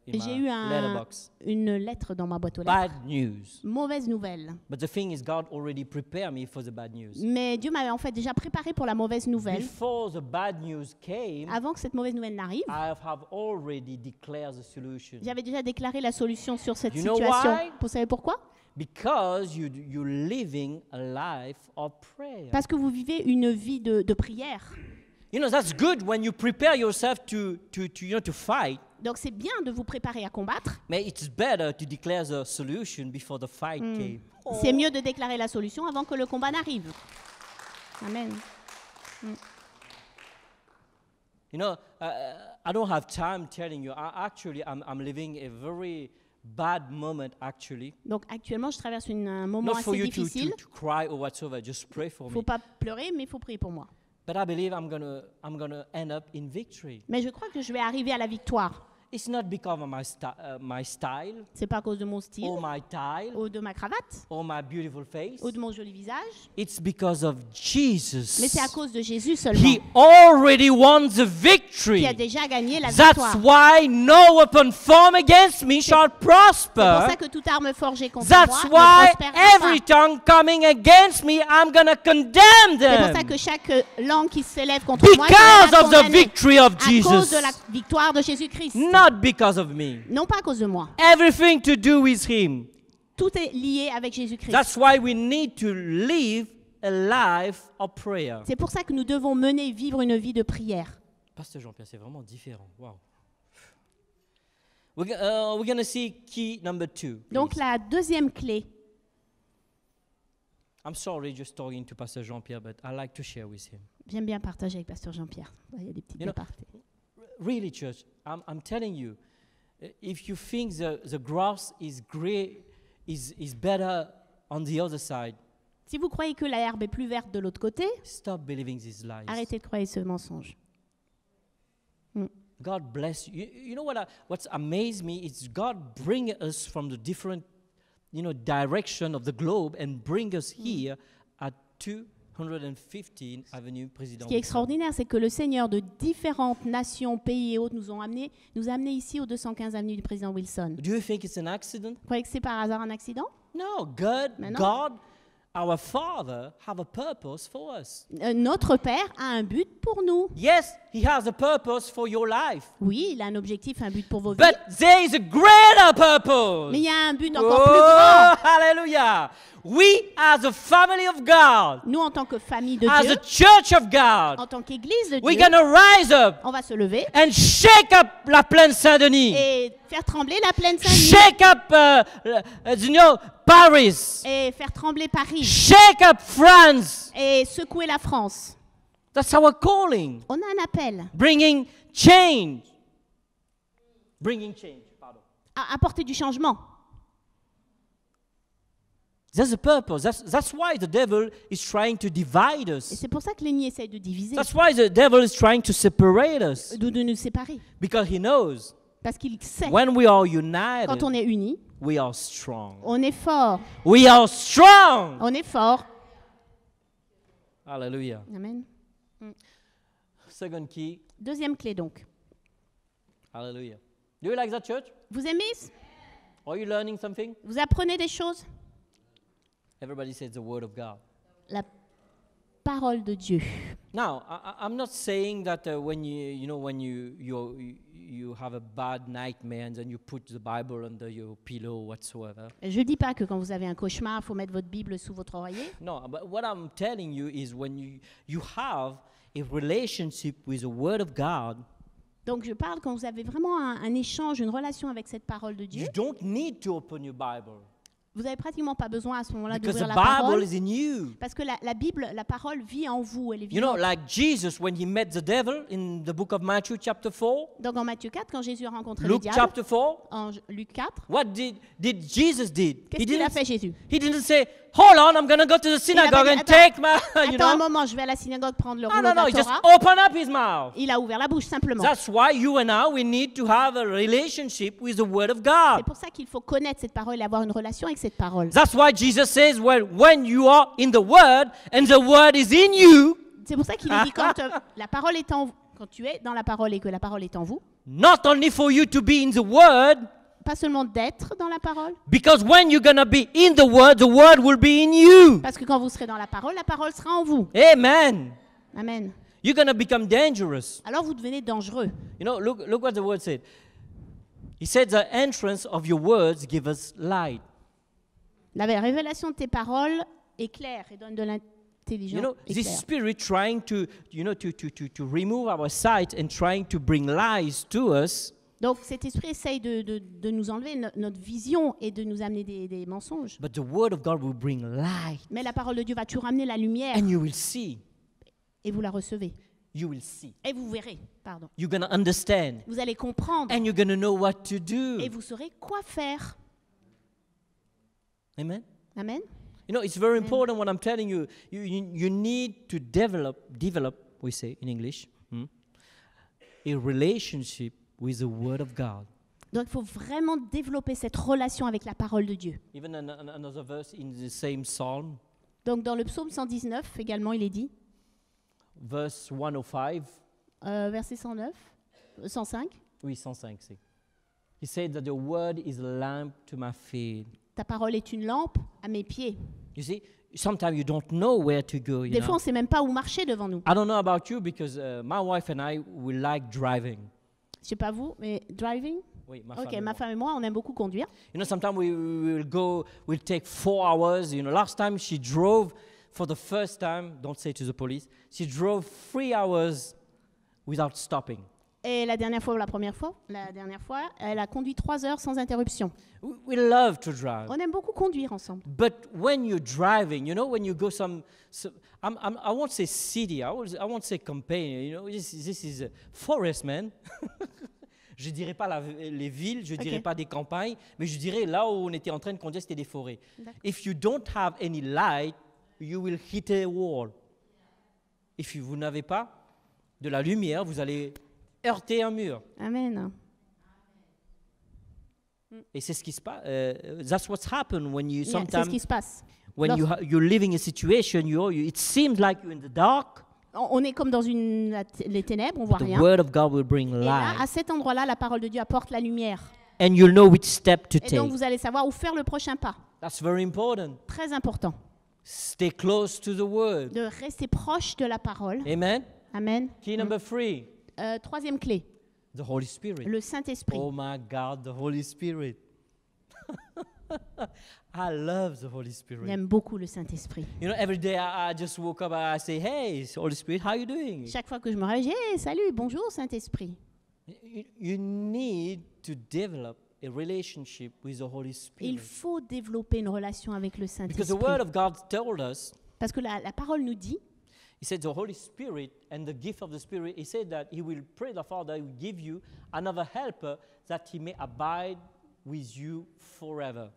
j'ai eu un, une lettre dans ma boîte aux lettres. Bad news. Mauvaise nouvelle. Mais Dieu m'avait en fait déjà préparé pour la mauvaise nouvelle. Before the bad news came, Avant que cette mauvaise nouvelle n'arrive, J'avais déjà déclaré la solution sur cette situation. Vous savez pourquoi? Because you, living a life of prayer. Parce que vous vivez une vie de, de prière. You know, that's good when you prepare yourself to, to, to, you know, to fight. Donc c'est bien de vous préparer à combattre. Mais it's better to declare the solution before the fight mm. came. Oh. C'est mieux de déclarer la solution avant que le combat n'arrive. Amen. Mm. You know, uh, uh, I don't have time telling you. I, actually, I'm, I'm living a very bad moment actually. Donc actuellement, je traverse une, un moment Not assez difficile. Il ne Faut pas pleurer, mais il faut prier pour moi. But I believe I'm gonna, I'm gonna end up in victory. Mais je crois que je vais arriver à la victoire. It's not because of my, uh, my style. C'est pas à cause de mon style. Or my tile. Ou de ma cravate. Or my beautiful face. Ou de mon joli visage. It's because of Jesus. Mais c'est à cause de Jésus seulement. He already won the victory. Qui a déjà gagné la victoire. That's why no weapon formed against me shall prosper. C'est pour ça que toute arme forgée contre That's moi why ne prospère every tongue coming against me, I'm gonna condemn them. C'est pour ça que chaque langue qui s'élève contre because moi, Because of the victory of Jesus. à cause de la victoire de Jésus-Christ. No Not because of me. Non pas à cause de moi. Everything to do with him. Tout est lié avec Jésus-Christ. That's why we need to live a life of prayer. C'est pour ça que nous devons mener vivre une vie de prière. Pasteur Jean-Pierre, c'est vraiment différent. Wow. We're, uh, we're gonna see key number two. Donc la deuxième clé. I'm sorry just talking to Pasteur Jean-Pierre, but I like to share with him. J'aime bien partager avec Pasteur Jean-Pierre. Il y a des petites you know, really, church, I'm, I'm telling you, if you think the, the grass is gray, is, is better on the other side, si vous croyez que la herbe est plus verte de l'autre côté, stop believing these lies. arrêtez de croire ce mensonge. Mm. God bless you. You, you know what? I, uh, what's amazed me is God bring us from the different, you know, direction of the globe and bring us mm. here at two Ce qui est extraordinaire, c'est que le Seigneur de différentes nations, pays et autres nous ont nous a amenés ici au 215 avenue du président Wilson. Do you think it's an accident? Vous croyez que c'est par hasard un accident? No, non. God Our Father have a purpose for us. Euh, notre Père a un but pour nous. Yes, he has a purpose for your life. Oui, il a un objectif, un but pour vos vies. But there is a greater purpose. Mais il y a un but encore oh, plus grand. Hallelujah. We as a family of God. Nous en tant que famille de as Dieu. As a church of God. En tant qu'église de Dieu. We're gonna rise up. On va se lever. And shake up la plaine Saint-Denis. Et faire trembler la plaine Saint-Denis. Shake up uh, uh, you know Paris. Et faire trembler Paris. Shake up France. Et secouer la France. That's our calling. On a un appel. Bringing change. Bringing change, pardon. apporter du changement. That's the purpose. That's, that's why the devil is trying to divide us. C'est pour ça que l'ennemi essaie de diviser. That's why the devil is trying to separate us. De, de nous séparer. Because he knows. Parce qu'il sait. When we are united. Quand on est unis. We are strong. On est fort. We are strong. On est fort. Alléluia. Amen. Mm. Second key. Deuxième clé donc. Alléluia. Do you like that church? Vous aimez? Are you learning something? Vous apprenez des choses? Everybody says the word of God. La parole de Dieu. Now, I, I'm not saying that uh, when you you know when you you you have a bad nightmare and then you put the Bible under your pillow whatsoever. Je dis pas que quand vous avez un cauchemar, faut mettre votre Bible sous votre oreiller. No, but what I'm telling you is when you you have a relationship with the Word of God. Donc je parle quand vous avez vraiment un, un échange, une relation avec cette parole de Dieu. You don't need to open your Bible vous n'avez pratiquement pas besoin à ce moment-là d'ouvrir la parole. Parce que la, Bible, la parole vit en vous, elle est vivante. You know, Donc en Matthieu 4 quand Jésus a rencontré le diable. Chapter 4. En Luc 4. What did, did Jesus did? Qu'est-ce qu'il a fait Jésus? He didn't say hold on, I'm going to go to the synagogue and attends, take my, you attends un moment, je vais à la synagogue prendre le rouleau no, no, no, de Torah. Just open up his mouth. Il a ouvert la bouche simplement. That's why you and I we need to have a relationship with the word of God. C'est pour ça qu'il faut connaître cette parole et avoir une relation avec cette parole. That's why Jesus says, well, when you are in the word and the word is in you. C'est pour ça qu'il dit quand euh, la parole est en quand tu es dans la parole et que la parole est en vous. Not only for you to be in the word pas seulement d'être dans la parole. Because when you're gonna be in the word, the word will be in you. Parce que quand vous serez dans la parole, la parole sera en vous. Amen. Amen. You're gonna become dangerous. Alors vous devenez dangereux. You know, look, look what the word said. He said the entrance of your words give us light. La révélation de tes paroles éclaire et donne de l'intelligence. You know, this spirit trying to, you know, to, to, to, to remove our sight and trying to bring lies to us. Donc cet esprit essaye de, de, de nous enlever no- notre vision et de nous amener des, des mensonges. But the word of God will bring light Mais la parole de Dieu va toujours amener la lumière and you will see. et vous la recevez. You will see. Et vous verrez, pardon. You're going to understand Vous allez comprendre and you're going to know what to et vous saurez quoi faire. Amen. Amen. You know, it's very important what I'm telling you. You, you, you need to develop, develop, we say in English, hmm, a relationship with the word of God. Donc il faut vraiment développer cette relation avec la parole de Dieu. verse Donc dans le psaume 119 également, il est dit, verse 105, euh, verset 109, 105. Euh, oui, 105, c'est. He said that the word is a lamp to my feet. Ta parole est une lampe à mes pieds. You see, sometimes you don't know where to go. Des fois, on ne sait même pas où marcher devant nous. I don't know about you because uh, my wife and I we like driving. Je sais pas vous, mais driving. Oui, ma okay, femme ma femme et moi, on aime beaucoup conduire. You know, sometimes we, we will go, we'll take four hours. You know, last time she drove for the first time. Don't say to the police. She drove three hours without stopping. Et la dernière fois, la première fois, la dernière fois, elle a conduit trois heures sans interruption. We love to drive. On aime beaucoup conduire ensemble. But when you're driving, you know, when you go some, some I'm, I'm, I won't say city, I won't, I won't say campaign, you know, this, this is a forest, man. je dirais pas la, les villes, je okay. dirais pas des campagnes, mais je dirais là où on était en train de conduire, c'était des forêts. If you don't have any light, you will hit a wall. If you, vous n'avez pas de la lumière, vous allez heurter un mur. Amen. Et c'est ce qui se passe. Uh, that's what's happens when you yeah, c'est ce qui se passe. When you you're living a situation, you, you, it seems like you're in the dark. On est comme dans une, les ténèbres, on voit the rien. Word of God will bring light. Et là, à cet endroit-là, la parole de Dieu apporte la lumière. And you'll know which step to Et donc vous allez savoir où faire le prochain pas. That's very important. Très important. Stay close to the word. De rester proche de la parole. Amen. Amen. Key number three. Euh, troisième clé. The Holy Spirit. Le Saint-Esprit. Oh my God, the Holy Spirit. I love the Holy Spirit. J'aime beaucoup le Saint-Esprit. You know, every day I, I just woke up and I say, "Hey, Holy Spirit, how you doing?" Chaque fois que je me réveille, hey, salut, bonjour Saint-Esprit. You, you need to develop a relationship with the Holy Spirit. Il faut développer une relation avec le Saint-Esprit. Because the word of God told us Parce que la, la parole nous dit He said, The Holy Spirit and the gift of the Spirit, he said that he will pray the Father, he will give you another helper that he may abide with you forever.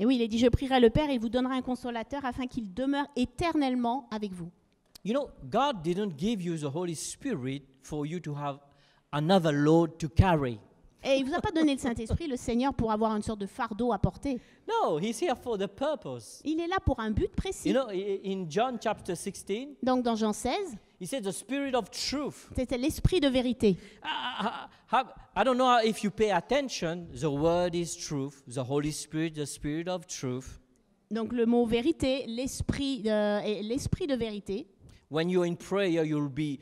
Et oui, il est dit, je prierai le Père, il vous donnera un consolateur afin qu'il demeure éternellement avec vous. You know, God didn't give you the Holy Spirit for you to have another load to carry. Et il vous a pas donné le Saint-Esprit, le Seigneur, pour avoir une sorte de fardeau à porter. No, he's here for the purpose. Il est là pour un but précis. You know, in John chapter 16, Donc dans Jean 16, He said the spirit of truth. C'était l'esprit de vérité. Ah, ah, ah, I don't know if you pay attention. The word is truth. The Holy Spirit, the spirit of truth. Donc le mot vérité, l'esprit, euh, l'esprit de vérité. When you're in prayer, you'll be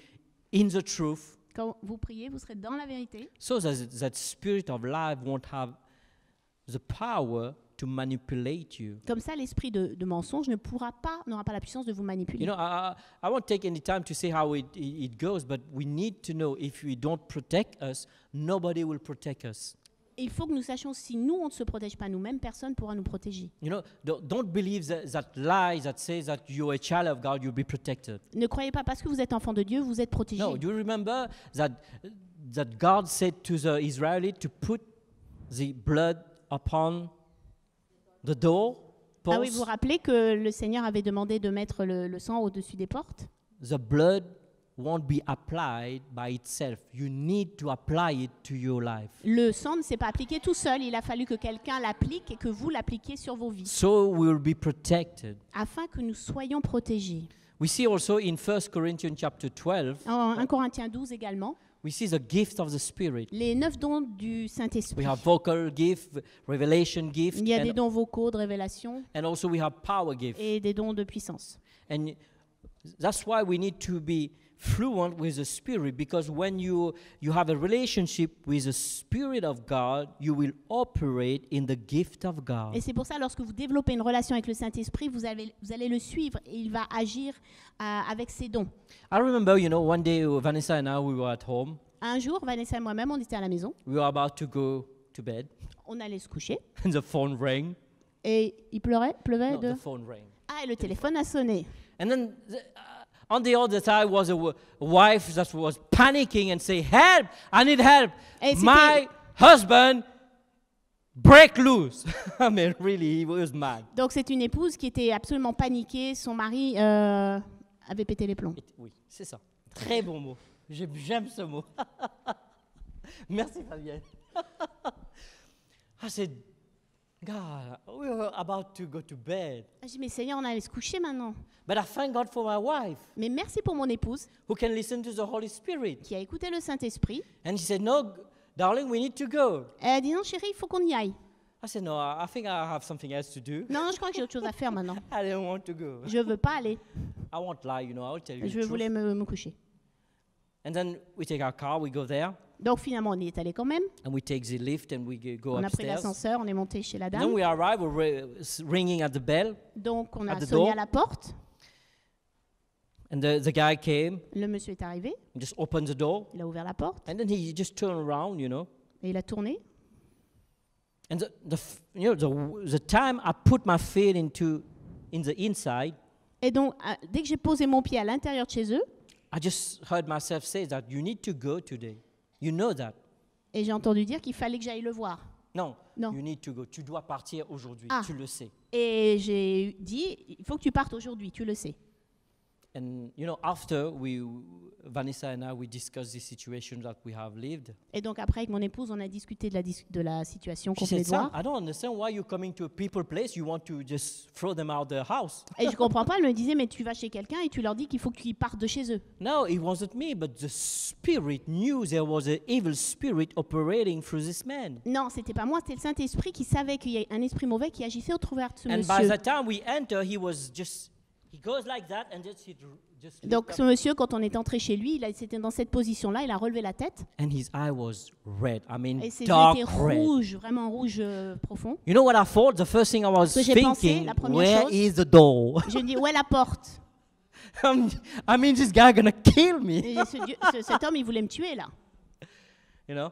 in the truth. Quand vous priez, vous serez dans la vérité. So that, that spirit of life won't have the power to manipulate you. Comme ça, l'esprit de, de mensonge ne pourra pas, n'aura pas la puissance de vous manipuler. You know, I, I won't take any time to say how it, it goes, but we need to know if we don't protect us, nobody will protect us il faut que nous sachions si nous on ne se protège pas nous-mêmes, personne pourra nous protéger. Ne croyez pas parce que vous êtes enfant de Dieu, vous êtes protégé. blood vous vous rappelez que le Seigneur avait demandé de mettre le, sang au-dessus des portes? The blood won't be applied by itself. You need to apply it to your life. Le sang ne s'est pas appliqué tout seul. Il a fallu que quelqu'un l'applique et que vous l'appliquiez sur vos vies. So we will be protected. Afin que nous soyons protégés. We see also in 1 Corinthians chapter 12. En 1 Corinthiens 12 également. We see the gift of the Spirit. Les neuf dons du Saint-Esprit. We have vocal gift, revelation gift. Il y a des dons vocaux de révélation. And also we have power gift. Et des dons de puissance. And that's why we need to be fluent with the Spirit because when you, you have a relationship with the Spirit of God, you will operate in the gift of God. Et c'est pour ça, lorsque vous développez une relation avec le Saint-Esprit, vous, allez vous allez le suivre et il va agir euh, avec ses dons. I remember, you know, one day uh, Vanessa and I, we were at home. Un jour, Vanessa et moi-même, on était à la maison. We were about to go to bed. On allait se coucher. And the phone rang. Et il pleurait, pleuvait de... The phone rang. Ah, et le téléphone a sonné. And then the, on the other side was a wife that was panicking and say, "Help! I need help. My husband break loose." I mean, really, he was mad. Donc c'est une épouse qui était absolument paniquée. Son mari euh, avait pété les plombs. Oui, c'est ça. Très bon mot. J'aime ce mot. Merci Fabienne. ah, c'est God, we were about to go to bed. J'ai dit, Seigneur, on allait se coucher maintenant. But I thank God for my wife, Mais merci pour mon épouse who can listen to the Holy Spirit. qui a écouté le Saint-Esprit. And she said, "No, darling, we need to go." Elle a dit, non chérie, il faut qu'on y aille. I said, "No, I think I have something else to do. Non, je crois que j'ai autre chose à faire maintenant. I don't want to go. Je veux pas aller. I won't lie, you know. I'll tell you the Je voulais me, me coucher. And then we take our car, we go there. Donc finalement, on y est allé quand même. And we take the lift and we go on a pris l'ascenseur, on est monté chez la dame. Then we arrive, we're ringing at the bell. Donc on at a the sonné door. à la porte. And the, the guy came, Le monsieur est arrivé, just opened the door, il a ouvert la porte and then he just turned around, you know. et il a tourné. And the, the you know the, the time I put my feet into in the inside, Et donc, dès que j'ai posé mon pied à l'intérieur de chez eux, I just heard myself say that you need to go today. Et j'ai entendu dire qu'il fallait que j'aille le voir. Non, tu dois partir aujourd'hui, ah. tu le sais. Et j'ai dit, il faut que tu partes aujourd'hui, tu le sais. And you know, after we, Vanessa and I, we discussed the situation that we have lived. Et donc après, avec mon épouse, on a discuté de la, dis de la situation qu'on venait de voir. I don't understand why you're coming to a people place. You want to just throw them out their house. Et je comprends pas. Elle me disait, mais tu vas chez quelqu'un et tu leur dis qu'il faut que tu partes de chez eux. No, it wasn't me, but the spirit knew there was an evil spirit operating through this man. Non, c'était pas moi. C'était le Saint Esprit qui savait qu'il y a un esprit mauvais qui agissait au travers de ce and monsieur. And by the time we enter, he was just donc ce monsieur, quand on est entré chez lui, il était dans cette position-là, il a relevé la tête. And his eye was red. I mean, et ses dark yeux étaient rouges, red. vraiment rouges euh, profond. You know what I thought? The first thing I was thinking, pensé, where chose, is the door? Je dis où est la porte? I mean, this guy gonna kill me. cet homme, il voulait me tuer là. You know?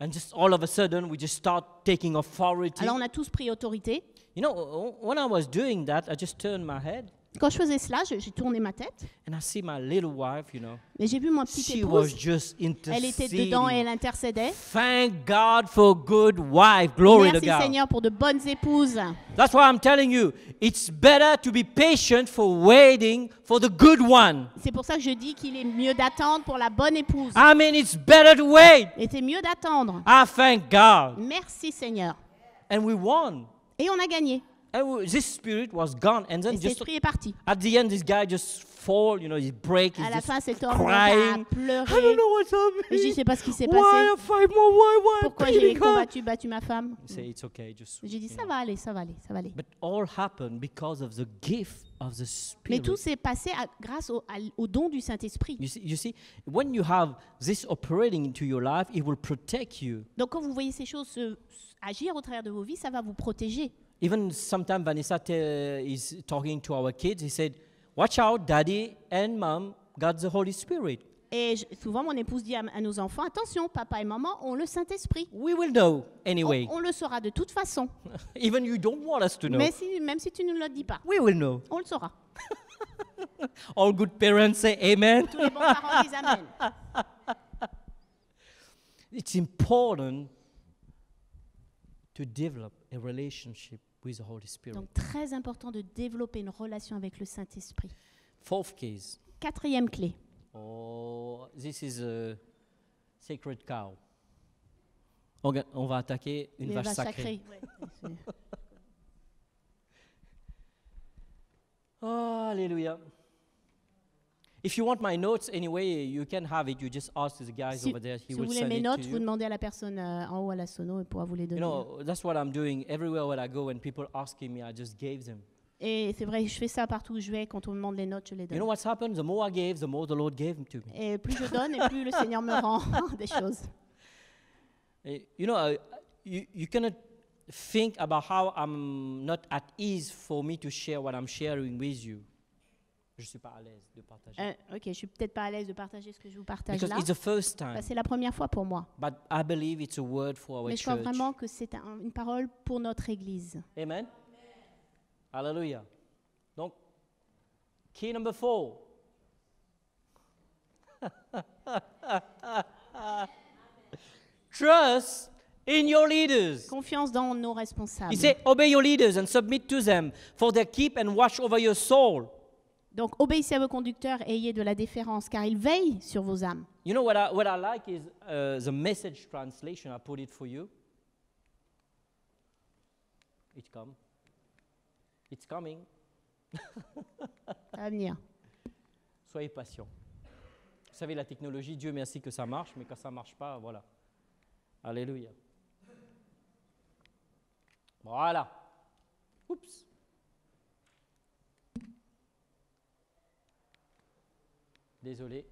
And just all of a sudden, we just start taking authority. Alors on a tous pris autorité. You know, when I was doing that, I just turned my head quand je faisais cela, j'ai tourné ma tête. And I see my little wife, you know, Mais j'ai vu ma petite she épouse. Was just elle était dedans et elle intercédait. Thank God for good wife. Glory Merci to God. Seigneur pour de bonnes épouses. That's why I'm telling you, it's better to be patient for waiting for the good one. C'est pour ça que je dis qu'il est mieux d'attendre pour la bonne épouse. I mean, it's better to wait. Et c'est mieux d'attendre. I thank God. Merci Seigneur. And we won. Et on a gagné. And this spirit was gone. And then just est parti. at the end, this guy just fall, you know, he break, he's just fin, cet homme a crying. I don't know what's happening. je sais pas ce qui s'est Why passé. I fight more? Why? Why? Pourquoi j'ai combattu, battu ma femme Say it's okay. Just. J'ai dit, ça know. va aller, ça va aller, ça va aller. But all happened because of the gift of the spirit. Mais tout s'est passé à- grâce au, à- au don du Saint-Esprit. You see, you see, when you have this operating into your life, it will protect you. Donc quand vous voyez ces choses se- agir au travers de vos vies, ça va vous protéger even sometimes Vanessa is talking to our kids. He said, "Watch out, Daddy and Mom got the Holy Spirit." Et je, souvent, mon épouse dit à, à, nos enfants Attention, papa et maman ont le Saint-Esprit. We will know anyway. On, on, le saura de toute façon. Even you don't want us to know. Mais si, même si tu ne le dis pas. We will know. On le saura. All good parents say amen. Tous les bons parents disent amen. It's important to develop donc très important de développer une relation avec le Saint-Esprit. Quatrième clé. Oh, this is a sacred cow. On, va attaquer une vache sacrée. Ah, alléluia. If you want my notes anyway, you can have it. You just ask the guys si, over there. He si will vous voulez mes notes, vous demandez à la personne euh, en haut à la sono et pourra vous les donner. You know, that's what I'm doing everywhere where I go. When people asking me, I just gave them. Et c'est vrai, je fais ça partout où je vais. Quand on me demande les notes, je les donne. You know what's happened? The more I gave, the more the Lord gave to me. Et plus je donne, et plus le Seigneur me rend des choses. Eh, you know, uh, you, you cannot think about how I'm not at ease for me to share what I'm sharing with you. je suis pas à l'aise de partager. Euh, ok, je suis peut-être pas à l'aise de partager ce que je vous partage là. Bah, c'est la première fois pour moi. Mais je crois vraiment que c'est une parole pour notre Église. Amen. Alléluia. Donc, key number four. Trust in your leaders. Confiance dans nos responsables. He said, obey your leaders and submit to them, for they keep and watch over your soul. Donc obéissez à vos conducteurs et ayez de la déférence car ils veillent sur vos âmes. You know what I, like is uh, the message translation. I put it for you. It come. It's coming. à venir. Soyez patient. Vous savez, la technologie, Dieu merci que ça marche, mais quand ça ne marche pas, voilà. Alléluia. Voilà. Oups. Désolé.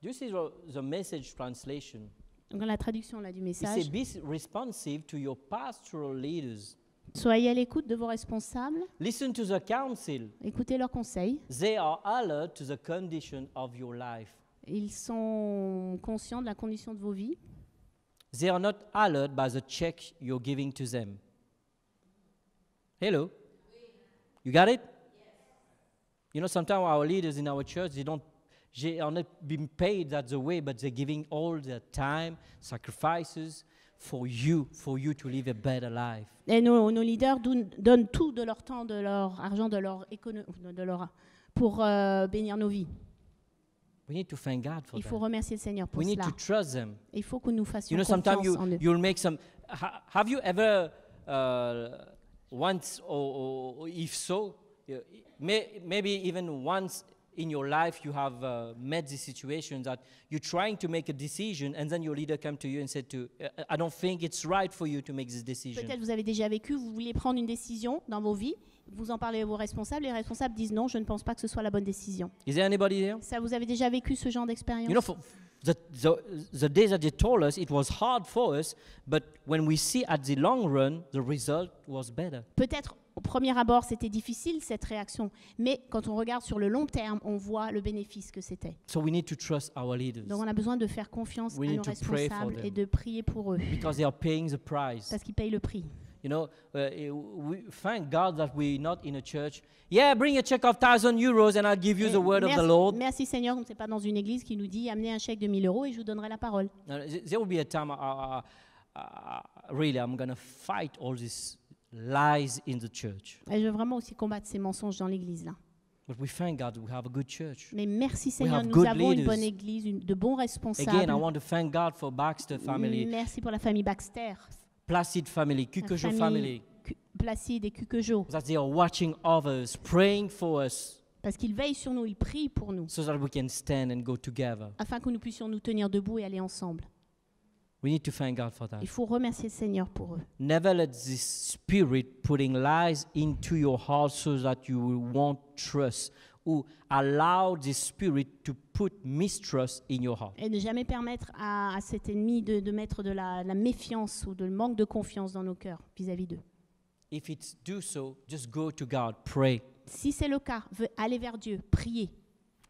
This is the message translation. Donc la traduction là, du message. It be responsive to your pastoral leaders. Soyez à l'écoute de vos responsables. Listen to the counsel. Écoutez leurs conseils. They are alert to the condition of your life. Ils sont conscients de la condition de vos vies. They are not alert by the check you're giving to them. Hello. You got it? You know, sometimes our leaders in our church, they don't, they are not being paid that the way, but they're giving all their time, sacrifices for you, for you to live a better life. Et nos, nos leaders donnent tout de leur temps, de leur argent, de leur économie, de leur pour euh, bénir nos vies. We need to thank God for Il faut that. remercier le Seigneur pour We need to trust them. Il faut que nous fassions You know, confiance sometimes en you, eux. you'll make some. ha- Have you ever uh, once, or- or if so, you, may, maybe even once in your life you have uh, met this situation that you're trying to make a decision and then your leader come to you and said to I don't think it's right for you to make this decision. Peut-être vous avez déjà vécu, vous voulez prendre une décision dans vos vies, vous en parlez à vos responsables, les responsables disent non, je ne pense pas que ce soit la bonne décision. Is there anybody here? Ça vous avez déjà vécu ce genre d'expérience? You know, for, the, the, the day that they told us it was hard for us, but when we see at the long run, the result was better. Peut-être au premier abord, c'était difficile cette réaction, mais quand on regarde sur le long terme, on voit le bénéfice que c'était. So we need to trust our leaders. Donc on a besoin de faire confiance we à nos responsables et de prier pour eux. Because they are paying the price. Parce qu'ils payent le prix. You know, uh, we, thank God that we're not in a church. Yeah, bring a check of thousand euros and I'll give you the word of the Lord. Merci Seigneur, on n'est pas dans une église qui nous dit amenez un chèque de 1000 euros et je vous donnerai la parole. There will be a time, uh, uh, uh really, I'm going to fight all this lies in the church. Et je veux vraiment aussi combattre ces mensonges dans l'église là. Mais merci Seigneur, nous avons une bonne église, une, de bons responsables. Again, I want to thank God for Merci pour la famille Baxter. Placid family, Cuquejo family. Placide et Cuquejo, watching over us, praying for us. Parce qu'ils veillent sur nous, ils prient pour nous. So we can stand and go together. Afin que nous puissions nous tenir debout et aller ensemble. We need to thank God for that. Il faut remercier le Seigneur pour eux. Never let this spirit putting lies into your heart so that you won't trust ou allow this spirit to put mistrust in your heart. Et ne jamais permettre à, à cet ennemi de, de mettre de la, la méfiance ou de le manque de confiance dans nos cœurs vis-à-vis d'eux. If it's do so, just go to God, pray. Si c'est le cas, aller vers Dieu, prier.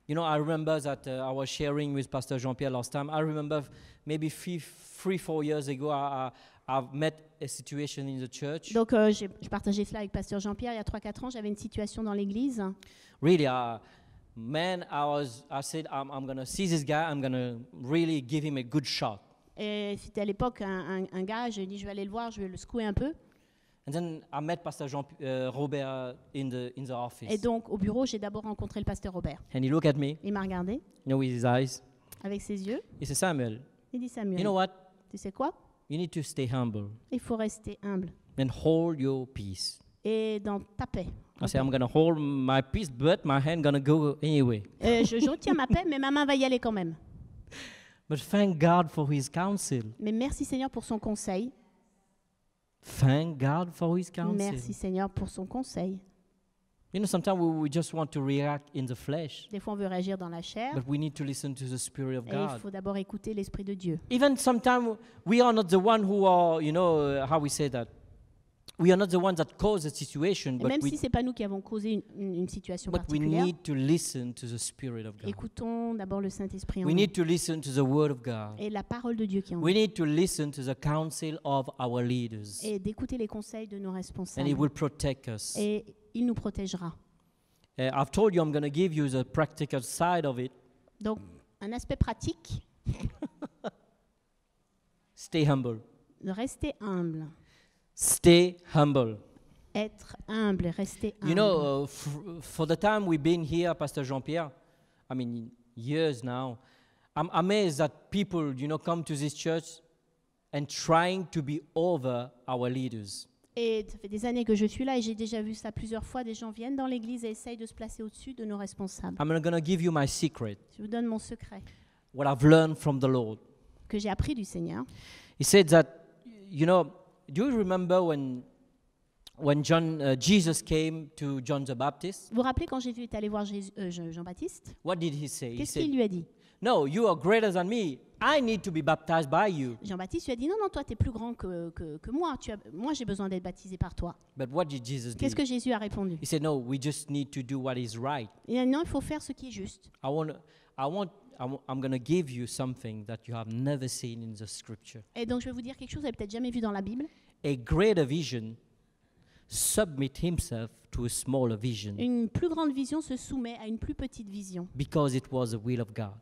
You know, I remember that uh, I was sharing with Pastor Jean Pierre last time. I remember maybe three, three four years ago, I, I, I've met a situation in the church. Donc, euh, j'ai- je partageais cela avec Pasteur Jean-Pierre il y a 3-4 ans. J'avais une situation dans l'église. Really, uh, man, I was, I said, I'm, I'm going to see this guy. I'm going to really give him a good shot. Et c'était à l'époque un, un- un gars. j'ai dit, je vais aller le voir, je vais le secouer un peu. Et donc au bureau, j'ai d'abord rencontré le pasteur Robert. And he me. Il m'a regardé. Avec ses yeux. Il dit Samuel. Tu sais quoi? Il faut rester humble. Et dans ta paix. I said, je, je retiens ma paix, mais ma main va y aller quand même. Mais merci Seigneur pour son conseil. Thank God for his counsel. Merci Seigneur pour son conseil. You know, sometimes we, we just want to react in the flesh. Des fois, on veut réagir dans la chair. But we need to listen to the Spirit of Et God. il faut d'abord écouter l'esprit de Dieu. Even sometimes we are not the one who are, you know, how we say that. We are not the ones that cause the situation, but Même we, si c'est pas nous qui avons causé une, une, situation but we need to listen to the Spirit of God. écoutons d'abord le Saint-Esprit en We nous. need to listen to the Word of God. et la parole de Dieu qui est en We nous, need to listen to the counsel of our leaders, et d'écouter les conseils de nos responsables. and responsables. it will protect us. Et il nous protégera. Uh, I've told you I'm going to give you the practical side of it. Donc, un aspect pratique, Stay humble. Restez humble. Stay humble. Être humble, rester humble. You know, uh, for the time we've been here, Pastor Jean-Pierre, I mean, years now, I'm amazed that people, you know, come to this church and trying to be over our leaders. Et ça fait des années que je suis là et j'ai déjà vu ça plusieurs fois. Des gens viennent dans l'église et essayent de se placer au-dessus de nos responsables. I'm gonna give you my secret. Je vous donne mon secret. What I've learned from the Lord. Que j'ai appris du Seigneur. He said that, you know, do you remember when when John uh, Jesus came to John the Baptist? Vous vous rappelez quand Jésus est allé voir Jésus- euh, Jean- baptiste What did he say? Qu'est-ce qu'il lui a dit "No, you are greater than me. I need to be baptized by you." Jean-Baptiste lui a dit non non toi t'es plus grand que, que, que moi tu as, moi j'ai besoin d'être baptisé par toi. But what did Jesus Qu'est-ce que Jésus a répondu He said, "No, we just need to do what is right. Il a dit non il faut faire ce qui est juste. I want I want I'm, I'm going to give you something that you have never seen in the scripture. Et donc je vais vous dire quelque chose que vous n'avez peut-être jamais vu dans la Bible. A greater vision submit himself to a smaller vision Une plus grande vision se soumet à une plus petite vision because it was the will of God.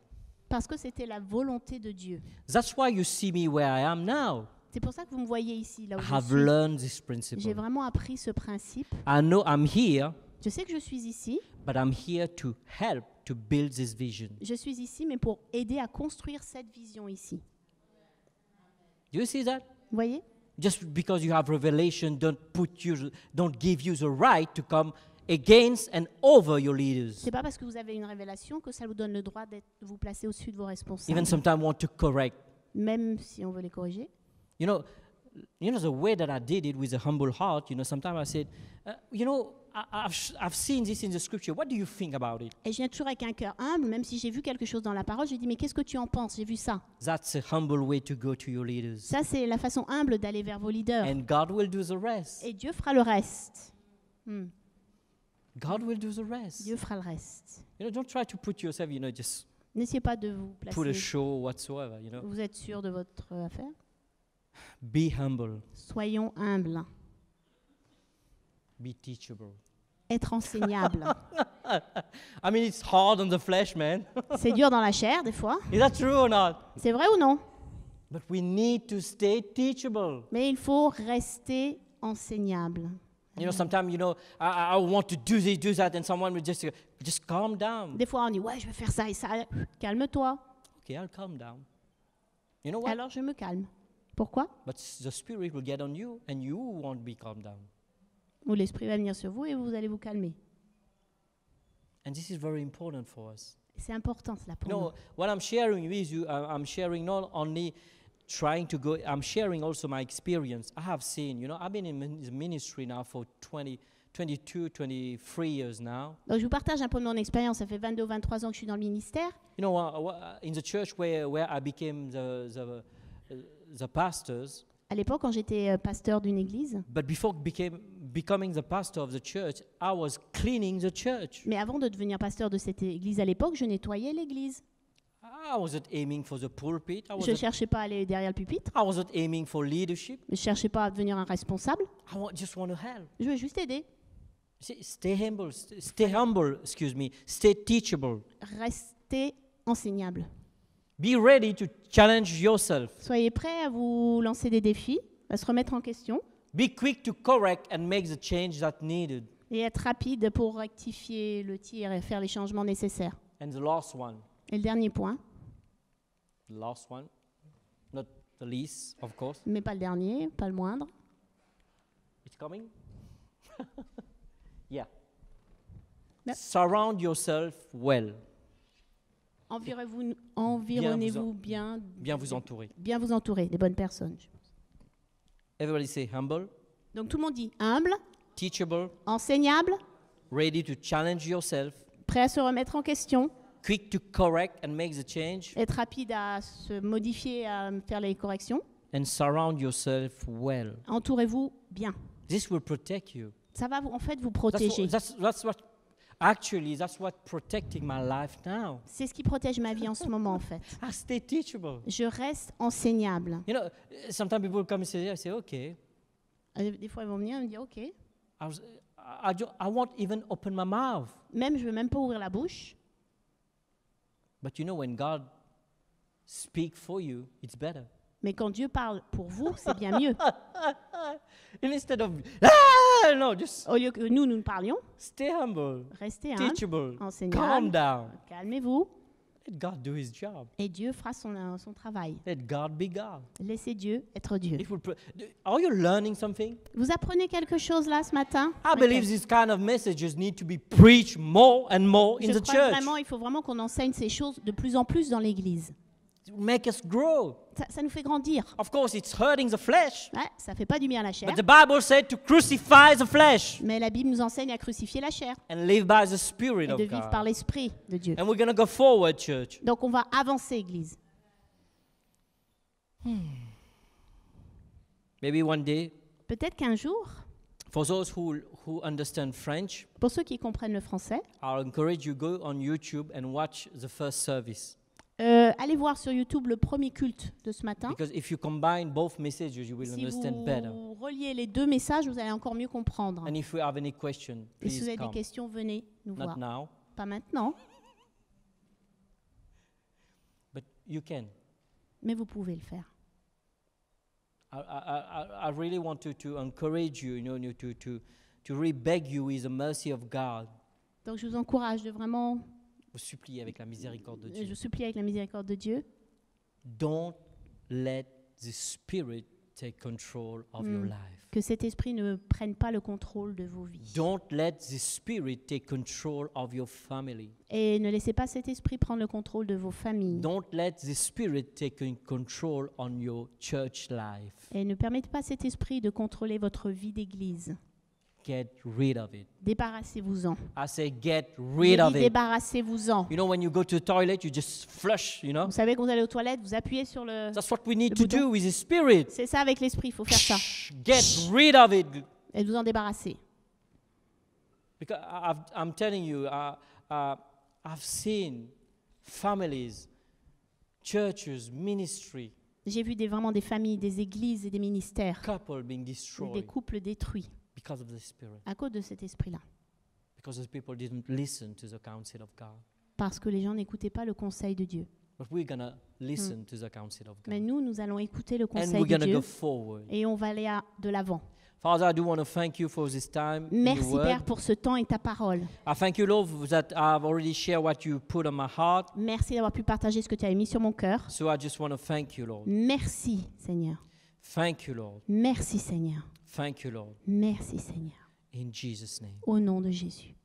parce que c'était la volonté de Dieu. That's why you see me where I am now. C'est pour ça que vous me voyez ici, là où I have je suis. learned this J'ai vraiment appris ce principe. I know I'm here, Je sais que je suis ici, but I'm here to help to build this vision. Je suis ici, mais pour aider à construire cette vision ici. You see that? Vous voyez? Just because you have revelation, don't put you, don't give you the right to come against and over your leaders. C'est pas parce que vous avez une révélation que ça vous donne le droit de vous placer au-dessus de vos responsables. Even sometimes want to correct. Même si on veut les corriger. You know, you know, the way that I did it with a humble heart, you know, sometimes I said, uh, you know, I, I've, I've seen this in the scripture. What do you think about it? Et je viens toujours avec un cœur humble, même si j'ai vu quelque chose dans la parole, je dis mais qu'est-ce que tu en penses J'ai vu ça. That's a humble way to go to your leaders. Ça c'est la façon humble d'aller vers vos leaders. And God will do the rest. Et Dieu fera le reste. Hmm. God will do the rest. Dieu fera le reste. You know, don't try to put yourself, you know, just N'essayez pas de vous placer. put a show whatsoever, you know. Vous êtes sûr de votre affaire Be humble. Soyons humbles. Be teachable. Être enseignable. I mean, it's hard on the flesh, man. C'est dur dans la chair des fois. Is that true or not? C'est vrai ou non? But we need to stay teachable. Mais il faut rester enseignable. You know, sometimes, you know, I, want to do this, do that, and someone will just, just calm down. Des fois, on dit, ouais, je vais faire ça et ça. Calme-toi. Okay, I'll calm down. You know what? Alors, je me calme. Pourquoi Où l'esprit va venir sur vous et vous allez vous calmer. And this is very important for us. C'est important cela pour nous. No, nous. What I'm sharing with you, I'm sharing not only trying to go, I'm sharing also my experience. I have seen, you know, I've been in ministry now for 20, 22, 23 years now. Donc je vous partage un peu de mon expérience. Ça fait 22 23 ans que je suis dans le ministère. You know, uh, uh, in the church where, where I became the, the uh, the pastors, à l'époque, quand j'étais euh, pasteur d'une église, but before became, becoming the pastor of the church, I was cleaning the church. mais avant de devenir pasteur de cette église à l'époque, je nettoyais l'église. I wasn't aiming for the pulpit. I Je ne cherchais pas à aller derrière le pupitre, I wasn't aiming for leadership. je ne cherchais pas à devenir un responsable, I just want to help. je veux juste aider. See, stay humble. Stay humble. Excuse me. Stay teachable. Restez enseignable. Be ready to challenge yourself. Soyez prêt à vous lancer des défis, à se remettre en question. Be quick to correct and make the change that needed. Et être rapide pour rectifier le tir et faire les changements nécessaires. And the last one. Et le dernier point. The last one. Not the least, of course. Mais pas le dernier, pas le moindre. It's coming. yeah. Yep. Surround yourself well. Envirez-vous, environnez-vous bien, bien. vous entourer. Bien vous entourer des bonnes personnes. Je pense. Everybody say humble. Donc tout le monde dit humble, teachable, enseignable, ready to challenge yourself, prêt à se remettre en question, quick to correct and make the change, être rapide à se modifier, à faire les corrections, and surround yourself well. Entourez-vous bien. This will protect you. Ça va en fait vous protéger. Actually, that's what protecting my life now. C'est ce qui protège ma vie en ce moment, en fait. I stay teachable. Je reste enseignable. You know, sometimes people come and say, I say, okay. Euh, des fois, ils vont venir et me dire, ok. I, I, I won't even open my mouth. Même, je veux même pas ouvrir la bouche. But you know, when God speaks for you, it's better. Mais quand Dieu parle pour vous, c'est bien mieux. Instead of, ah, no, Au lieu que nous, nous parlions, restez humble, teachable, calmez-vous Let God do his job. et Dieu fera son, euh, travail. Let God be God. Laissez Dieu être Dieu. Are you learning something? Vous apprenez quelque chose là ce matin I believe these kind of messages need to be preached more and more in Je crois vraiment, il faut vraiment qu'on enseigne ces choses de plus en plus dans l'Église make us grow. Ça, ça, nous fait grandir. Of course, it's hurting the flesh. Ouais, ça fait pas du bien à la chair. But the Bible said to crucify the flesh. Mais la Bible nous enseigne à crucifier la chair. And live by the Spirit Et of de vivre God. par l'esprit de Dieu. And we're gonna go forward, church. Donc on va avancer, Église. Hmm. Maybe one day. Peut-être qu'un jour. For those who, who understand French, pour ceux qui comprennent le français, I'll encourage you go on YouTube and watch the first service. Euh, allez voir sur YouTube le premier culte de ce matin. si vous reliez les deux messages, vous allez encore mieux comprendre. Et si vous avez des questions, venez nous voir. Pas maintenant. Mais vous pouvez le faire. Donc je vous encourage de vraiment vous avec la miséricorde de euh, Dieu. Je supplie avec la miséricorde de Dieu. Don't let the spirit take control of your hmm. life. Que cet esprit ne prenne pas le contrôle de vos vies. Don't let the spirit take control of your family. Et ne laissez pas cet esprit prendre le contrôle de vos familles. Don't let the spirit take control on your church life. Et ne permettez pas cet esprit de contrôler votre vie d'église. Get rid of it. Débarrassez-vous-en. I say get rid of it. Débarrassez-vous-en. You know when you go to the toilet, you just flush, you know. Vous savez quand vous allez aux toilettes, vous appuyez sur le. That's what we need to bouton. do with the spirit. C'est ça avec l'esprit, il faut faire ça. Get rid of it. Et vous en débarrasser. Because I've, I'm telling you, I, uh, I've seen families, churches, ministry. J'ai vu des, vraiment des familles, des églises et des ministères. Couple being destroyed. Des couples détruits à cause de cet esprit-là. Parce que les gens n'écoutaient pas le conseil de Dieu. Mais nous, nous allons écouter le conseil de Dieu et on va aller de l'avant. Merci Père pour ce temps et ta parole. Merci d'avoir pu partager ce que tu as mis sur mon cœur. Merci Seigneur. Merci Seigneur. Thank you, Lord. Merci Seigneur. In Jesus name. Au nom de Jésus.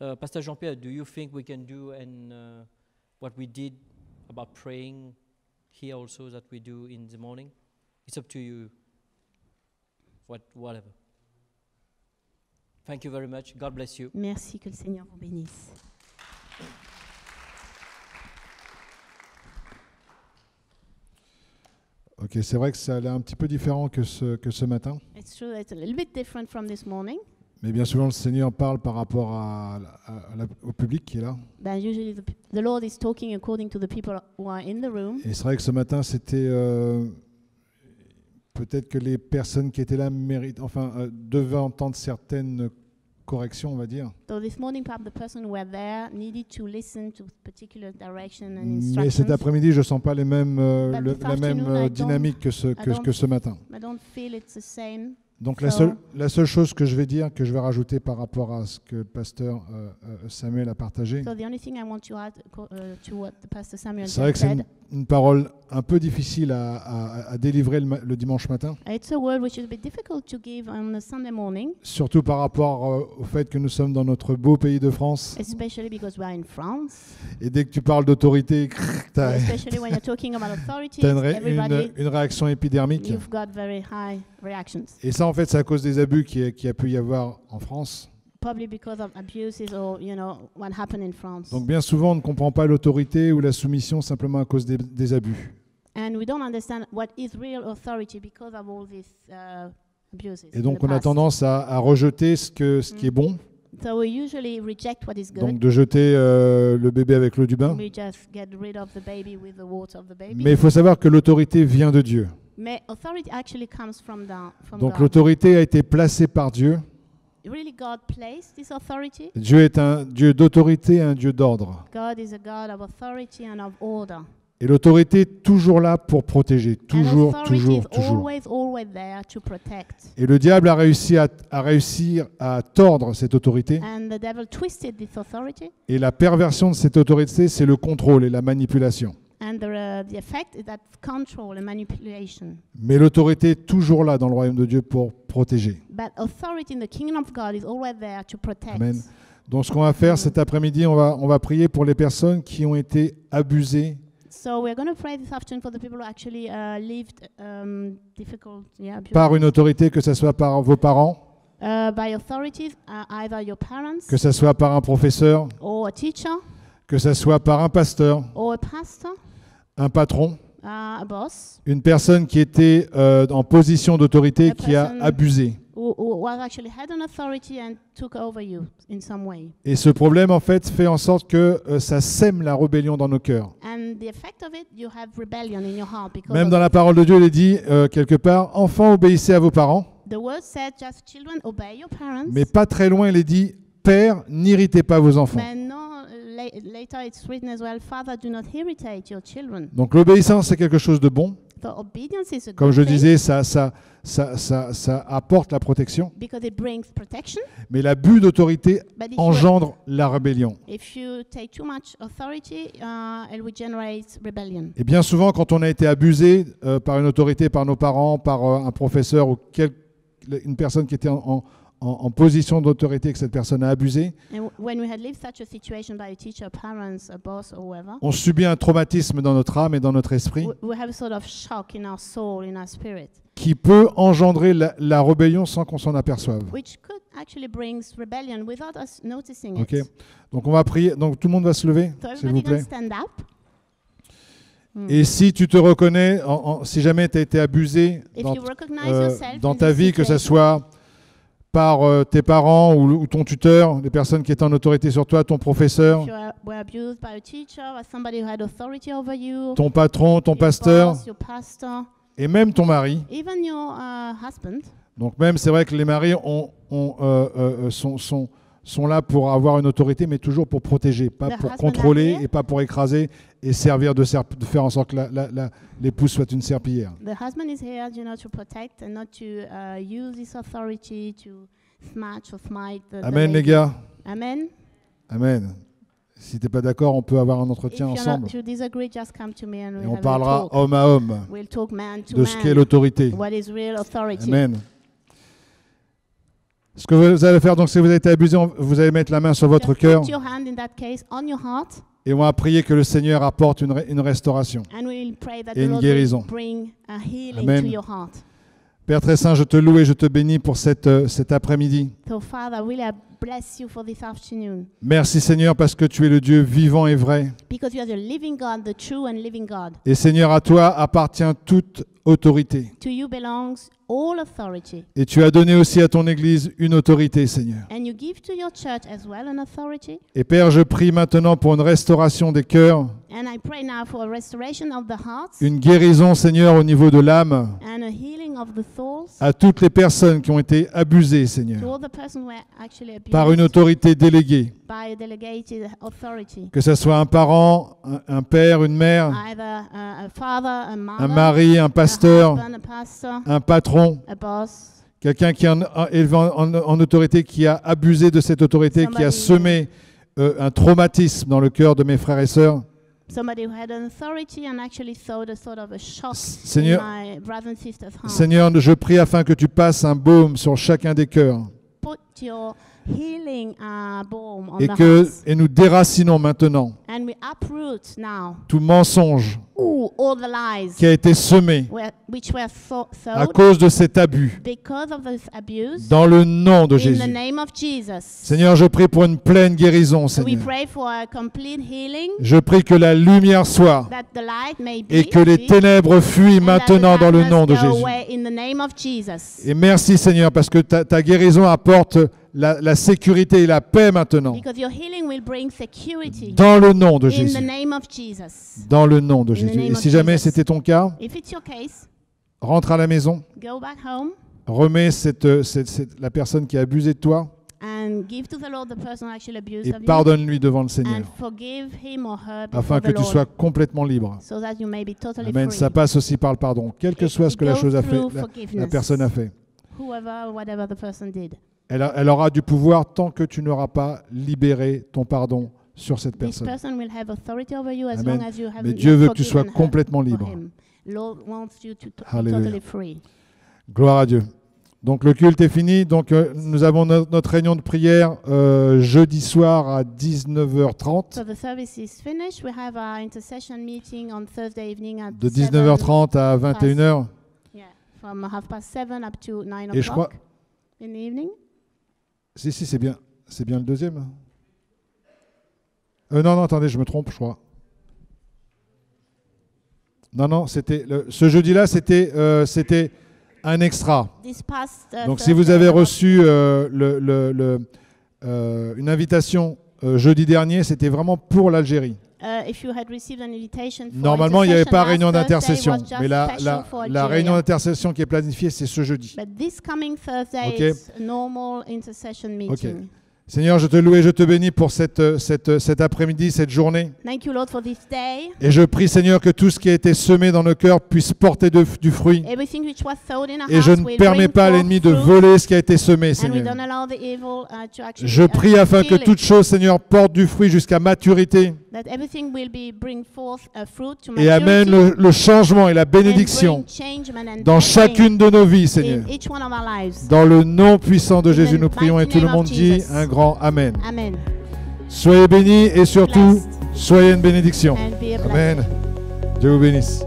Euh, Pasteur Jean-Pierre, do you think we can do and uh, what we did about praying here also that we do in the morning? It's up to you. What, whatever. Thank you very much. God bless you. Merci que le Seigneur vous bénisse. Ok, c'est vrai que ça a l'air un petit peu différent que ce, que ce matin. It's true that it's a little bit different from this morning. Mais bien souvent, le Seigneur parle par rapport à, à, à la, au public qui est là. But usually the, the Lord is talking according to the people who are in the room. Et c'est vrai que ce matin, c'était euh, peut-être que les personnes qui étaient là méritent, enfin, euh, devaient entendre certaines correction, on va dire. Mais cet après-midi, je ne sens pas les mêmes, euh, la même euh, dynamique que ce, que, ce matin. Donc la seule, la seule, chose que je vais dire, que je vais rajouter par rapport à ce que le pasteur euh, euh, Samuel a partagé, euh, c'est vrai que c'est une, parole un peu difficile à, à délivrer le, dimanche matin. Surtout par rapport au fait que nous sommes dans notre beau pays de France. Et dès que tu parles d'autorité, tu as, une, une, réaction épidermique. Et ça, en fait, c'est à cause des abus qu'il y, qui a pu y avoir en France. Donc bien souvent, on ne comprend pas l'autorité ou la soumission simplement à cause des, abus. Et donc, on a tendance à, rejeter ce, que, ce qui est bon. Mm. Donc de jeter euh, le bébé avec l'eau du bain. Mais il faut savoir que l'autorité vient de Dieu. Donc l'autorité a été placée par Dieu. Dieu est un Dieu d'autorité, et un Dieu d'ordre. Et l'autorité est toujours là pour protéger, toujours, toujours, toujours. Et le diable a réussi à, tordre cette autorité. Et la perversion de cette autorité, c'est le contrôle et la manipulation. Mais l'autorité est toujours là dans le royaume de Dieu pour protéger. Donc ce qu'on va faire cet après-midi, on va, on va prier pour les personnes qui ont été abusées. Par une autorité, que ce soit par vos parents. Uh, uh, que ce soit par un professeur. a teacher que ce soit par un pasteur, un patron, une personne qui était euh, en position d'autorité qui a abusé. Et ce problème en fait fait en sorte que euh, ça sème la rébellion dans nos cœurs. Même dans la parole de Dieu, il est dit euh, quelque part, enfants obéissez à vos parents. Mais pas très loin, il est dit, père, n'irritez pas vos enfants. Donc l'obéissance, c'est quelque chose de bon. Comme je disais, ça, ça, ça, ça, ça apporte la protection. Mais l'abus d'autorité engendre la rébellion. Et bien souvent, quand on a été abusé euh, par une autorité, par nos parents, par euh, un professeur ou une personne qui était en- en, position d'autorité que cette personne a abusé, on subit un traumatisme dans notre âme et dans notre esprit qui peut engendrer la, rébellion sans qu'on s'en aperçoive. Donc on va prier. Donc tout le monde va se lever, s'il vous plaît. Hmm. Et si tu te reconnais, si jamais tu as été abusé dans, euh, dans ta vie, que ce soit par euh, tes parents ou, ton tuteur, les personnes qui étaient en autorité sur toi, ton professeur, euh, ton patron, ton pasteur, et même ton mari. Uh, Donc même, c'est vrai que les maris ont, euh, sont, sont, sont là pour avoir une autorité, mais toujours pour protéger, pas pour contrôler et pas pour écraser et servir de, faire en sorte que l'épouse soit une serpillière. Amen, les gars. Amen. Amen. Si n'es pas d'accord, on peut avoir un entretien ensemble. et on parlera homme à homme de ce qu'est l'autorité. Amen. Ce que vous allez faire, donc, si vous avez été abusé, vous allez mettre la main sur votre cœur. Et on va prier que le Seigneur apporte une, une restauration et une guérison. Amen. Père très saint, je te loue et je te bénis pour cette, euh, cet après-midi. Merci Seigneur parce que tu es le Dieu vivant et vrai. Et Seigneur, à toi appartient toute autorité. Et tu as donné aussi à ton Église une autorité, Seigneur. Et Père, je prie maintenant pour une restauration des cœurs. Une guérison, Seigneur, au niveau de l'âme. À toutes les personnes qui ont été abusées, Seigneur par une autorité déléguée. Que ce soit un parent, un, père, une mère, un mari, un pasteur, un patron, quelqu'un qui est en, autorité, qui a abusé de cette autorité, qui a semé euh, un traumatisme dans le cœur de mes frères et sœurs. Seigneur, Seigneur, je prie afin que tu passes un baume sur chacun des cœurs. Uh, et, nous déracinons maintenant tout mensonge, qui a été semé à cause de cet abus dans le nom de Jésus. Seigneur, je prie pour une pleine guérison, Seigneur. je prie que la lumière soit et que les ténèbres fuient maintenant dans le nom de Jésus. Et merci, Seigneur, parce que ta, guérison apporte la, la, sécurité et la paix maintenant. Dans le nom de Jésus. Dans le nom de Jésus. Et si jamais c'était ton cas, rentre à la maison, remets euh, cette, la personne qui a abusé de toi et pardonne-lui devant le Seigneur afin que tu sois complètement libre. Mais Ça passe aussi par le pardon, quel que soit ce que la chose a fait, la, personne a fait. Elle, elle aura du pouvoir tant que tu n'auras pas libéré ton pardon sur cette personne. Mais Dieu veut que tu sois complètement libre. Gloire à Dieu. Donc le culte est fini. Donc euh, nous avons notre réunion de prière euh, jeudi soir à 19h30. de 19h30 à 21h. Et je crois. Si si c'est bien c'est bien le deuxième. Euh, non, non, attendez, je me trompe, je crois. Non, non, c'était ce jeudi-là, c'était euh, c'était un extra. Euh, Donc, si vous avez reçu une invitation jeudi dernier, c'était vraiment pour l'Algérie. Normalement, il n'y avait pas réunion d'intercession, mais la, la, réunion d'intercession qui est planifiée, c'est ce jeudi. OK. Seigneur, je te loue et je te bénis pour cette, cet après-midi, cette journée. Et je prie, Seigneur, que tout ce qui a été semé dans nos cœurs puisse porter du fruit. et je ne permets pas à l'ennemi de voler ce qui a été semé, Seigneur. je prie afin que toute chose, Seigneur, porte du fruit jusqu'à maturité et amène le, changement et la bénédiction dans chacune de nos vies, Seigneur. Dans le nom puissant de Jésus, nous prions et tout le monde dit un grand Amen. Amen. Soyez bénis et surtout, soyez une bénédiction. Amen. Dieu vous bénisse.